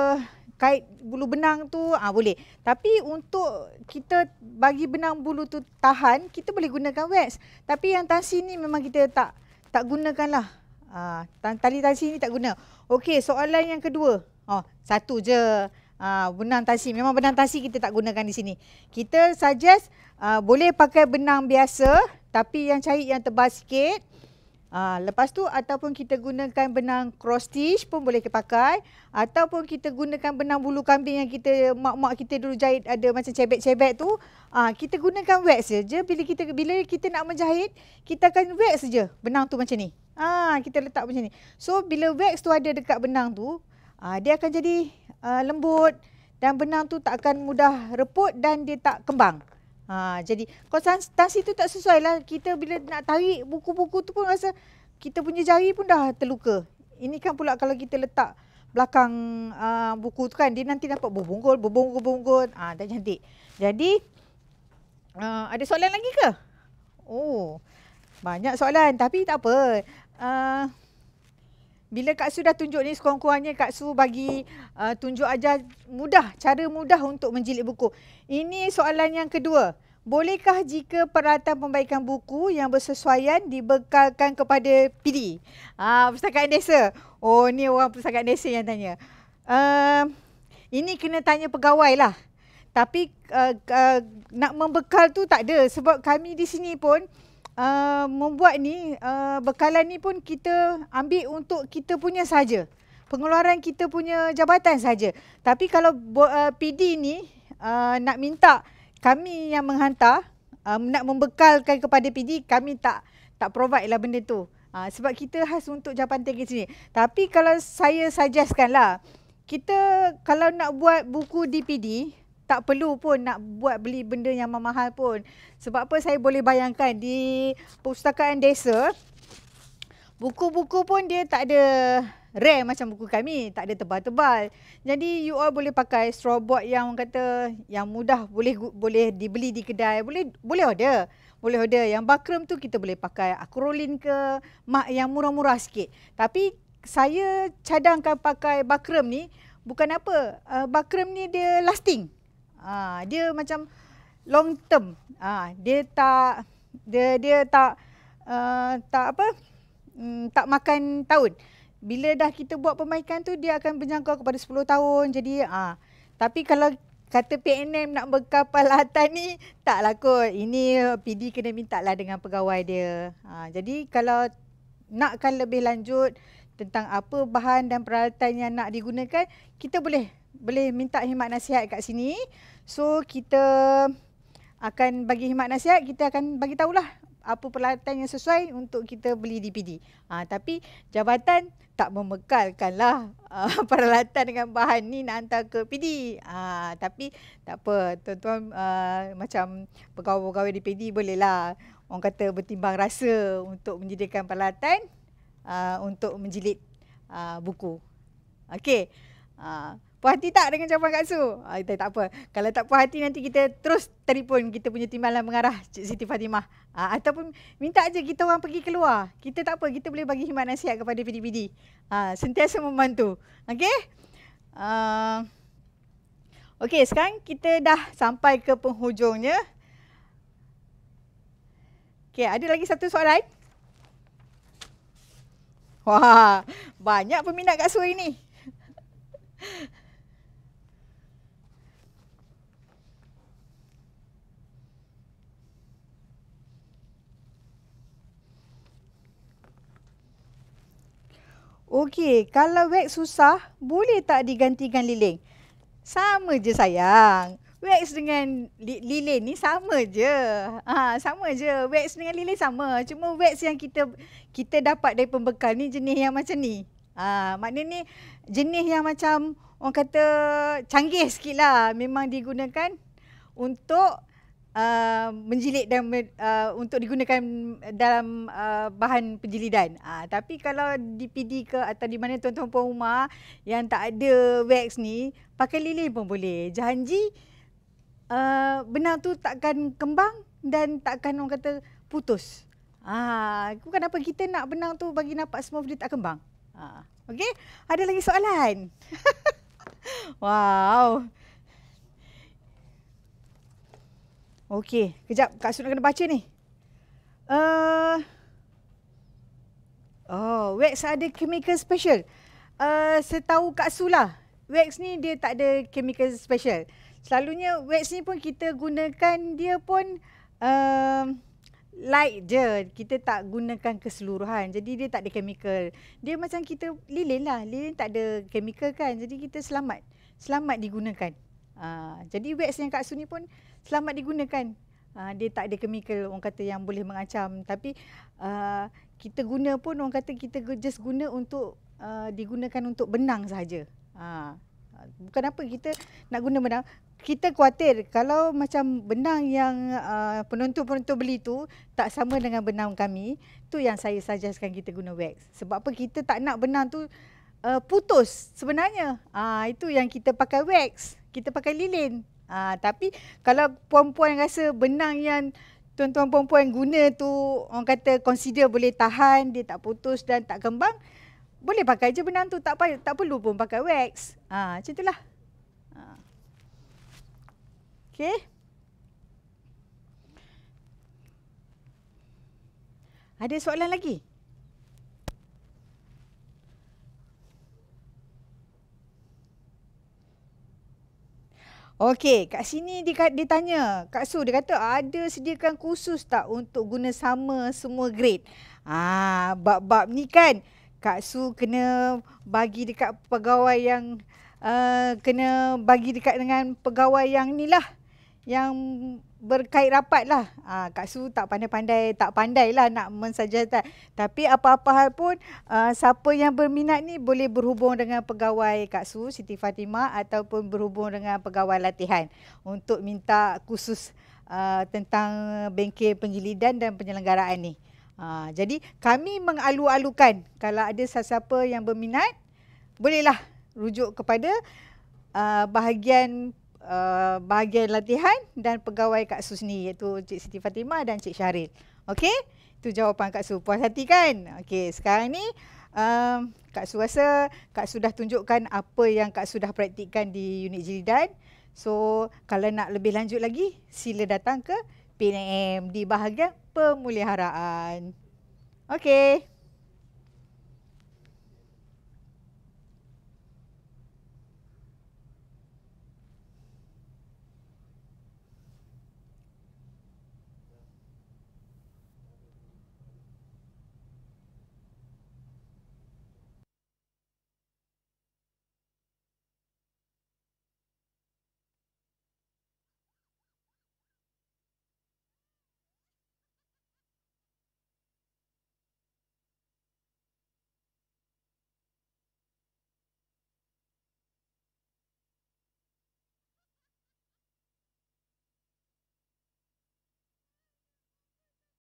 kait bulu benang tu ah boleh. Tapi untuk kita bagi benang bulu tu tahan, kita boleh gunakan wax. Tapi yang tansi ni memang kita tak tak gunakan lah. Ha, tali tasi ni tak guna. Okey, soalan yang kedua. Oh, satu je. Ha, benang tasi. Memang benang tasi kita tak gunakan di sini. Kita suggest ha, boleh pakai benang biasa tapi yang cari yang tebal sikit. Ha, lepas tu ataupun kita gunakan benang cross stitch pun boleh kita pakai. Ataupun kita gunakan benang bulu kambing yang kita mak-mak kita dulu jahit ada macam cebek-cebek tu. Ha, kita gunakan wax saja. Bila kita bila kita nak menjahit, kita akan wax saja benang tu macam ni. Ah ha, kita letak macam ni. So bila wax tu ada dekat benang tu, ah dia akan jadi uh, lembut dan benang tu tak akan mudah reput dan dia tak kembang. Ha, jadi konsistensi tu tak sesuai lah Kita bila nak tarik buku-buku tu pun rasa Kita punya jari pun dah terluka Ini kan pula kalau kita letak belakang uh, buku tu kan Dia nanti nampak berbunggul, berbunggul, berbunggul ha, Tak cantik Jadi uh, ada soalan lagi ke? Oh banyak soalan tapi tak apa Ah, bila Kak Su dah tunjuk ni sekurang-kurangnya Kak Su bagi uh, tunjuk aja mudah, cara mudah untuk menjilid buku. Ini soalan yang kedua. Bolehkah jika peralatan pembaikan buku yang bersesuaian dibekalkan kepada PD? Ah, Perpustakaan Desa. Oh, ni orang Perpustakaan Desa yang tanya. Uh, ini kena tanya pegawai lah. Tapi uh, uh, nak membekal tu tak ada. Sebab kami di sini pun uh, membuat ni uh, bekalan ni pun kita ambil untuk kita punya saja pengeluaran kita punya jabatan saja tapi kalau uh, PD ni uh, nak minta kami yang menghantar uh, nak membekalkan kepada PD kami tak tak provide lah benda tu uh, sebab kita khas untuk jabatan tinggi sini tapi kalau saya suggestkan lah kita kalau nak buat buku DPD tak perlu pun nak buat beli benda yang mahal pun. Sebab apa saya boleh bayangkan di perpustakaan desa buku-buku pun dia tak ada rare macam buku kami, tak ada tebal-tebal. Jadi you all boleh pakai straw yang kata yang mudah boleh boleh dibeli di kedai, boleh boleh order. Boleh order yang bakram tu kita boleh pakai akrolin ke mak yang murah-murah sikit. Tapi saya cadangkan pakai bakram ni bukan apa. Uh, bakrem ni dia lasting. Ah, dia macam long term. Ah, dia tak dia dia tak uh, tak apa? Mm, tak makan tahun. Bila dah kita buat pemaikan tu dia akan berjangka kepada 10 tahun. Jadi ah, tapi kalau kata PNM nak berkapal atas ni taklah kot. Ini PD kena minta lah dengan pegawai dia. Ah, jadi kalau nakkan lebih lanjut tentang apa bahan dan peralatan yang nak digunakan, kita boleh boleh minta himat nasihat kat sini. So kita akan bagi himat nasihat, kita akan bagi tahulah apa peralatan yang sesuai untuk kita beli DPD. Ha, tapi jabatan tak membekalkanlah uh, ah, peralatan dengan bahan ni nak hantar ke PD. Ha, tapi tak apa, tuan-tuan uh, macam pegawai-pegawai di DPD bolehlah orang kata bertimbang rasa untuk menyediakan peralatan uh, untuk menjilid uh, buku. Okey. Uh, Puas hati tak dengan jawapan Kak Su? Ah, tak, tak apa. Kalau tak puas hati nanti kita terus telefon kita punya timbalan mengarah Cik Siti Fatimah. Ah, ataupun minta aja kita orang pergi keluar. Kita tak apa. Kita boleh bagi himat nasihat kepada PDPD. Ah, sentiasa membantu. Okey? Uh, Okey, sekarang kita dah sampai ke penghujungnya. Okey, ada lagi satu soalan? Wah, banyak peminat Kak Su ini. Okey, kalau wax susah, boleh tak digantikan lilin? Sama je sayang. Wax dengan li- lilin ni sama je. Ha, sama je. Wax dengan lilin sama. Cuma wax yang kita kita dapat dari pembekal ni jenis yang macam ni. Ha, maknanya ni jenis yang macam orang kata canggih sikit lah. Memang digunakan untuk uh, menjilid dan uh, untuk digunakan dalam uh, bahan penjilidan. Uh, tapi kalau di PD ke atau di mana tuan-tuan puan rumah yang tak ada wax ni, pakai lilin pun boleh. Janji uh, benang tu takkan kembang dan takkan orang kata putus. Ah, bukan apa kita nak benang tu bagi nampak semua dia tak kembang. Ah, okey. Ada lagi soalan? wow. Okey, kejap Kak Su nak kena baca ni. Uh, oh, wax ada chemical special. Uh, setahu Kak Su lah, wax ni dia tak ada chemical special. Selalunya wax ni pun kita gunakan dia pun uh, light je. Kita tak gunakan keseluruhan. Jadi dia tak ada chemical. Dia macam kita lilin lah. Lilin tak ada chemical kan. Jadi kita selamat. Selamat digunakan. Uh, jadi wax yang kat sini pun selamat digunakan. Uh, dia tak ada kemikal orang kata yang boleh mengacam. Tapi uh, kita guna pun orang kata kita just guna untuk uh, digunakan untuk benang sahaja. Uh, bukan apa kita nak guna benang. Kita khawatir kalau macam benang yang uh, penuntut-penuntut beli tu tak sama dengan benang kami. tu yang saya suggestkan kita guna wax. Sebab apa kita tak nak benang tu uh, putus sebenarnya. Uh, itu yang kita pakai wax kita pakai lilin. Ha, tapi kalau puan-puan rasa benang yang tuan-tuan puan-puan guna tu orang kata consider boleh tahan, dia tak putus dan tak kembang, boleh pakai je benang tu. Tak payah, tak perlu pun pakai wax. Ha, macam itulah. Ha. Ah. Okay. Ada soalan lagi? Okey, kat sini dia, dia tanya, Kak Su dia kata ada sediakan khusus tak untuk guna sama semua grade? Ah, bab-bab ni kan Kak Su kena bagi dekat pegawai yang uh, kena bagi dekat dengan pegawai yang ni lah yang berkait rapat lah. Ha, Kak Su tak pandai-pandai, tak pandai lah nak mensajarkan. Tapi apa-apa hal pun, uh, siapa yang berminat ni boleh berhubung dengan pegawai Kak Su, Siti Fatima ataupun berhubung dengan pegawai latihan untuk minta khusus uh, tentang bengkel penggilidan dan penyelenggaraan ni. Ha, jadi kami mengalu-alukan kalau ada sesiapa yang berminat, bolehlah rujuk kepada uh, bahagian Uh, bahagian latihan dan pegawai Kak Su sendiri iaitu Cik Siti Fatimah dan Cik Syahril. Okey? Itu jawapan Kak Su. Puas hati kan? Okey, sekarang ni um, Kak Su rasa Kak Su dah tunjukkan apa yang Kak Su dah praktikkan di unit jilidan. So, kalau nak lebih lanjut lagi, sila datang ke PNM di bahagian pemuliharaan. Okey.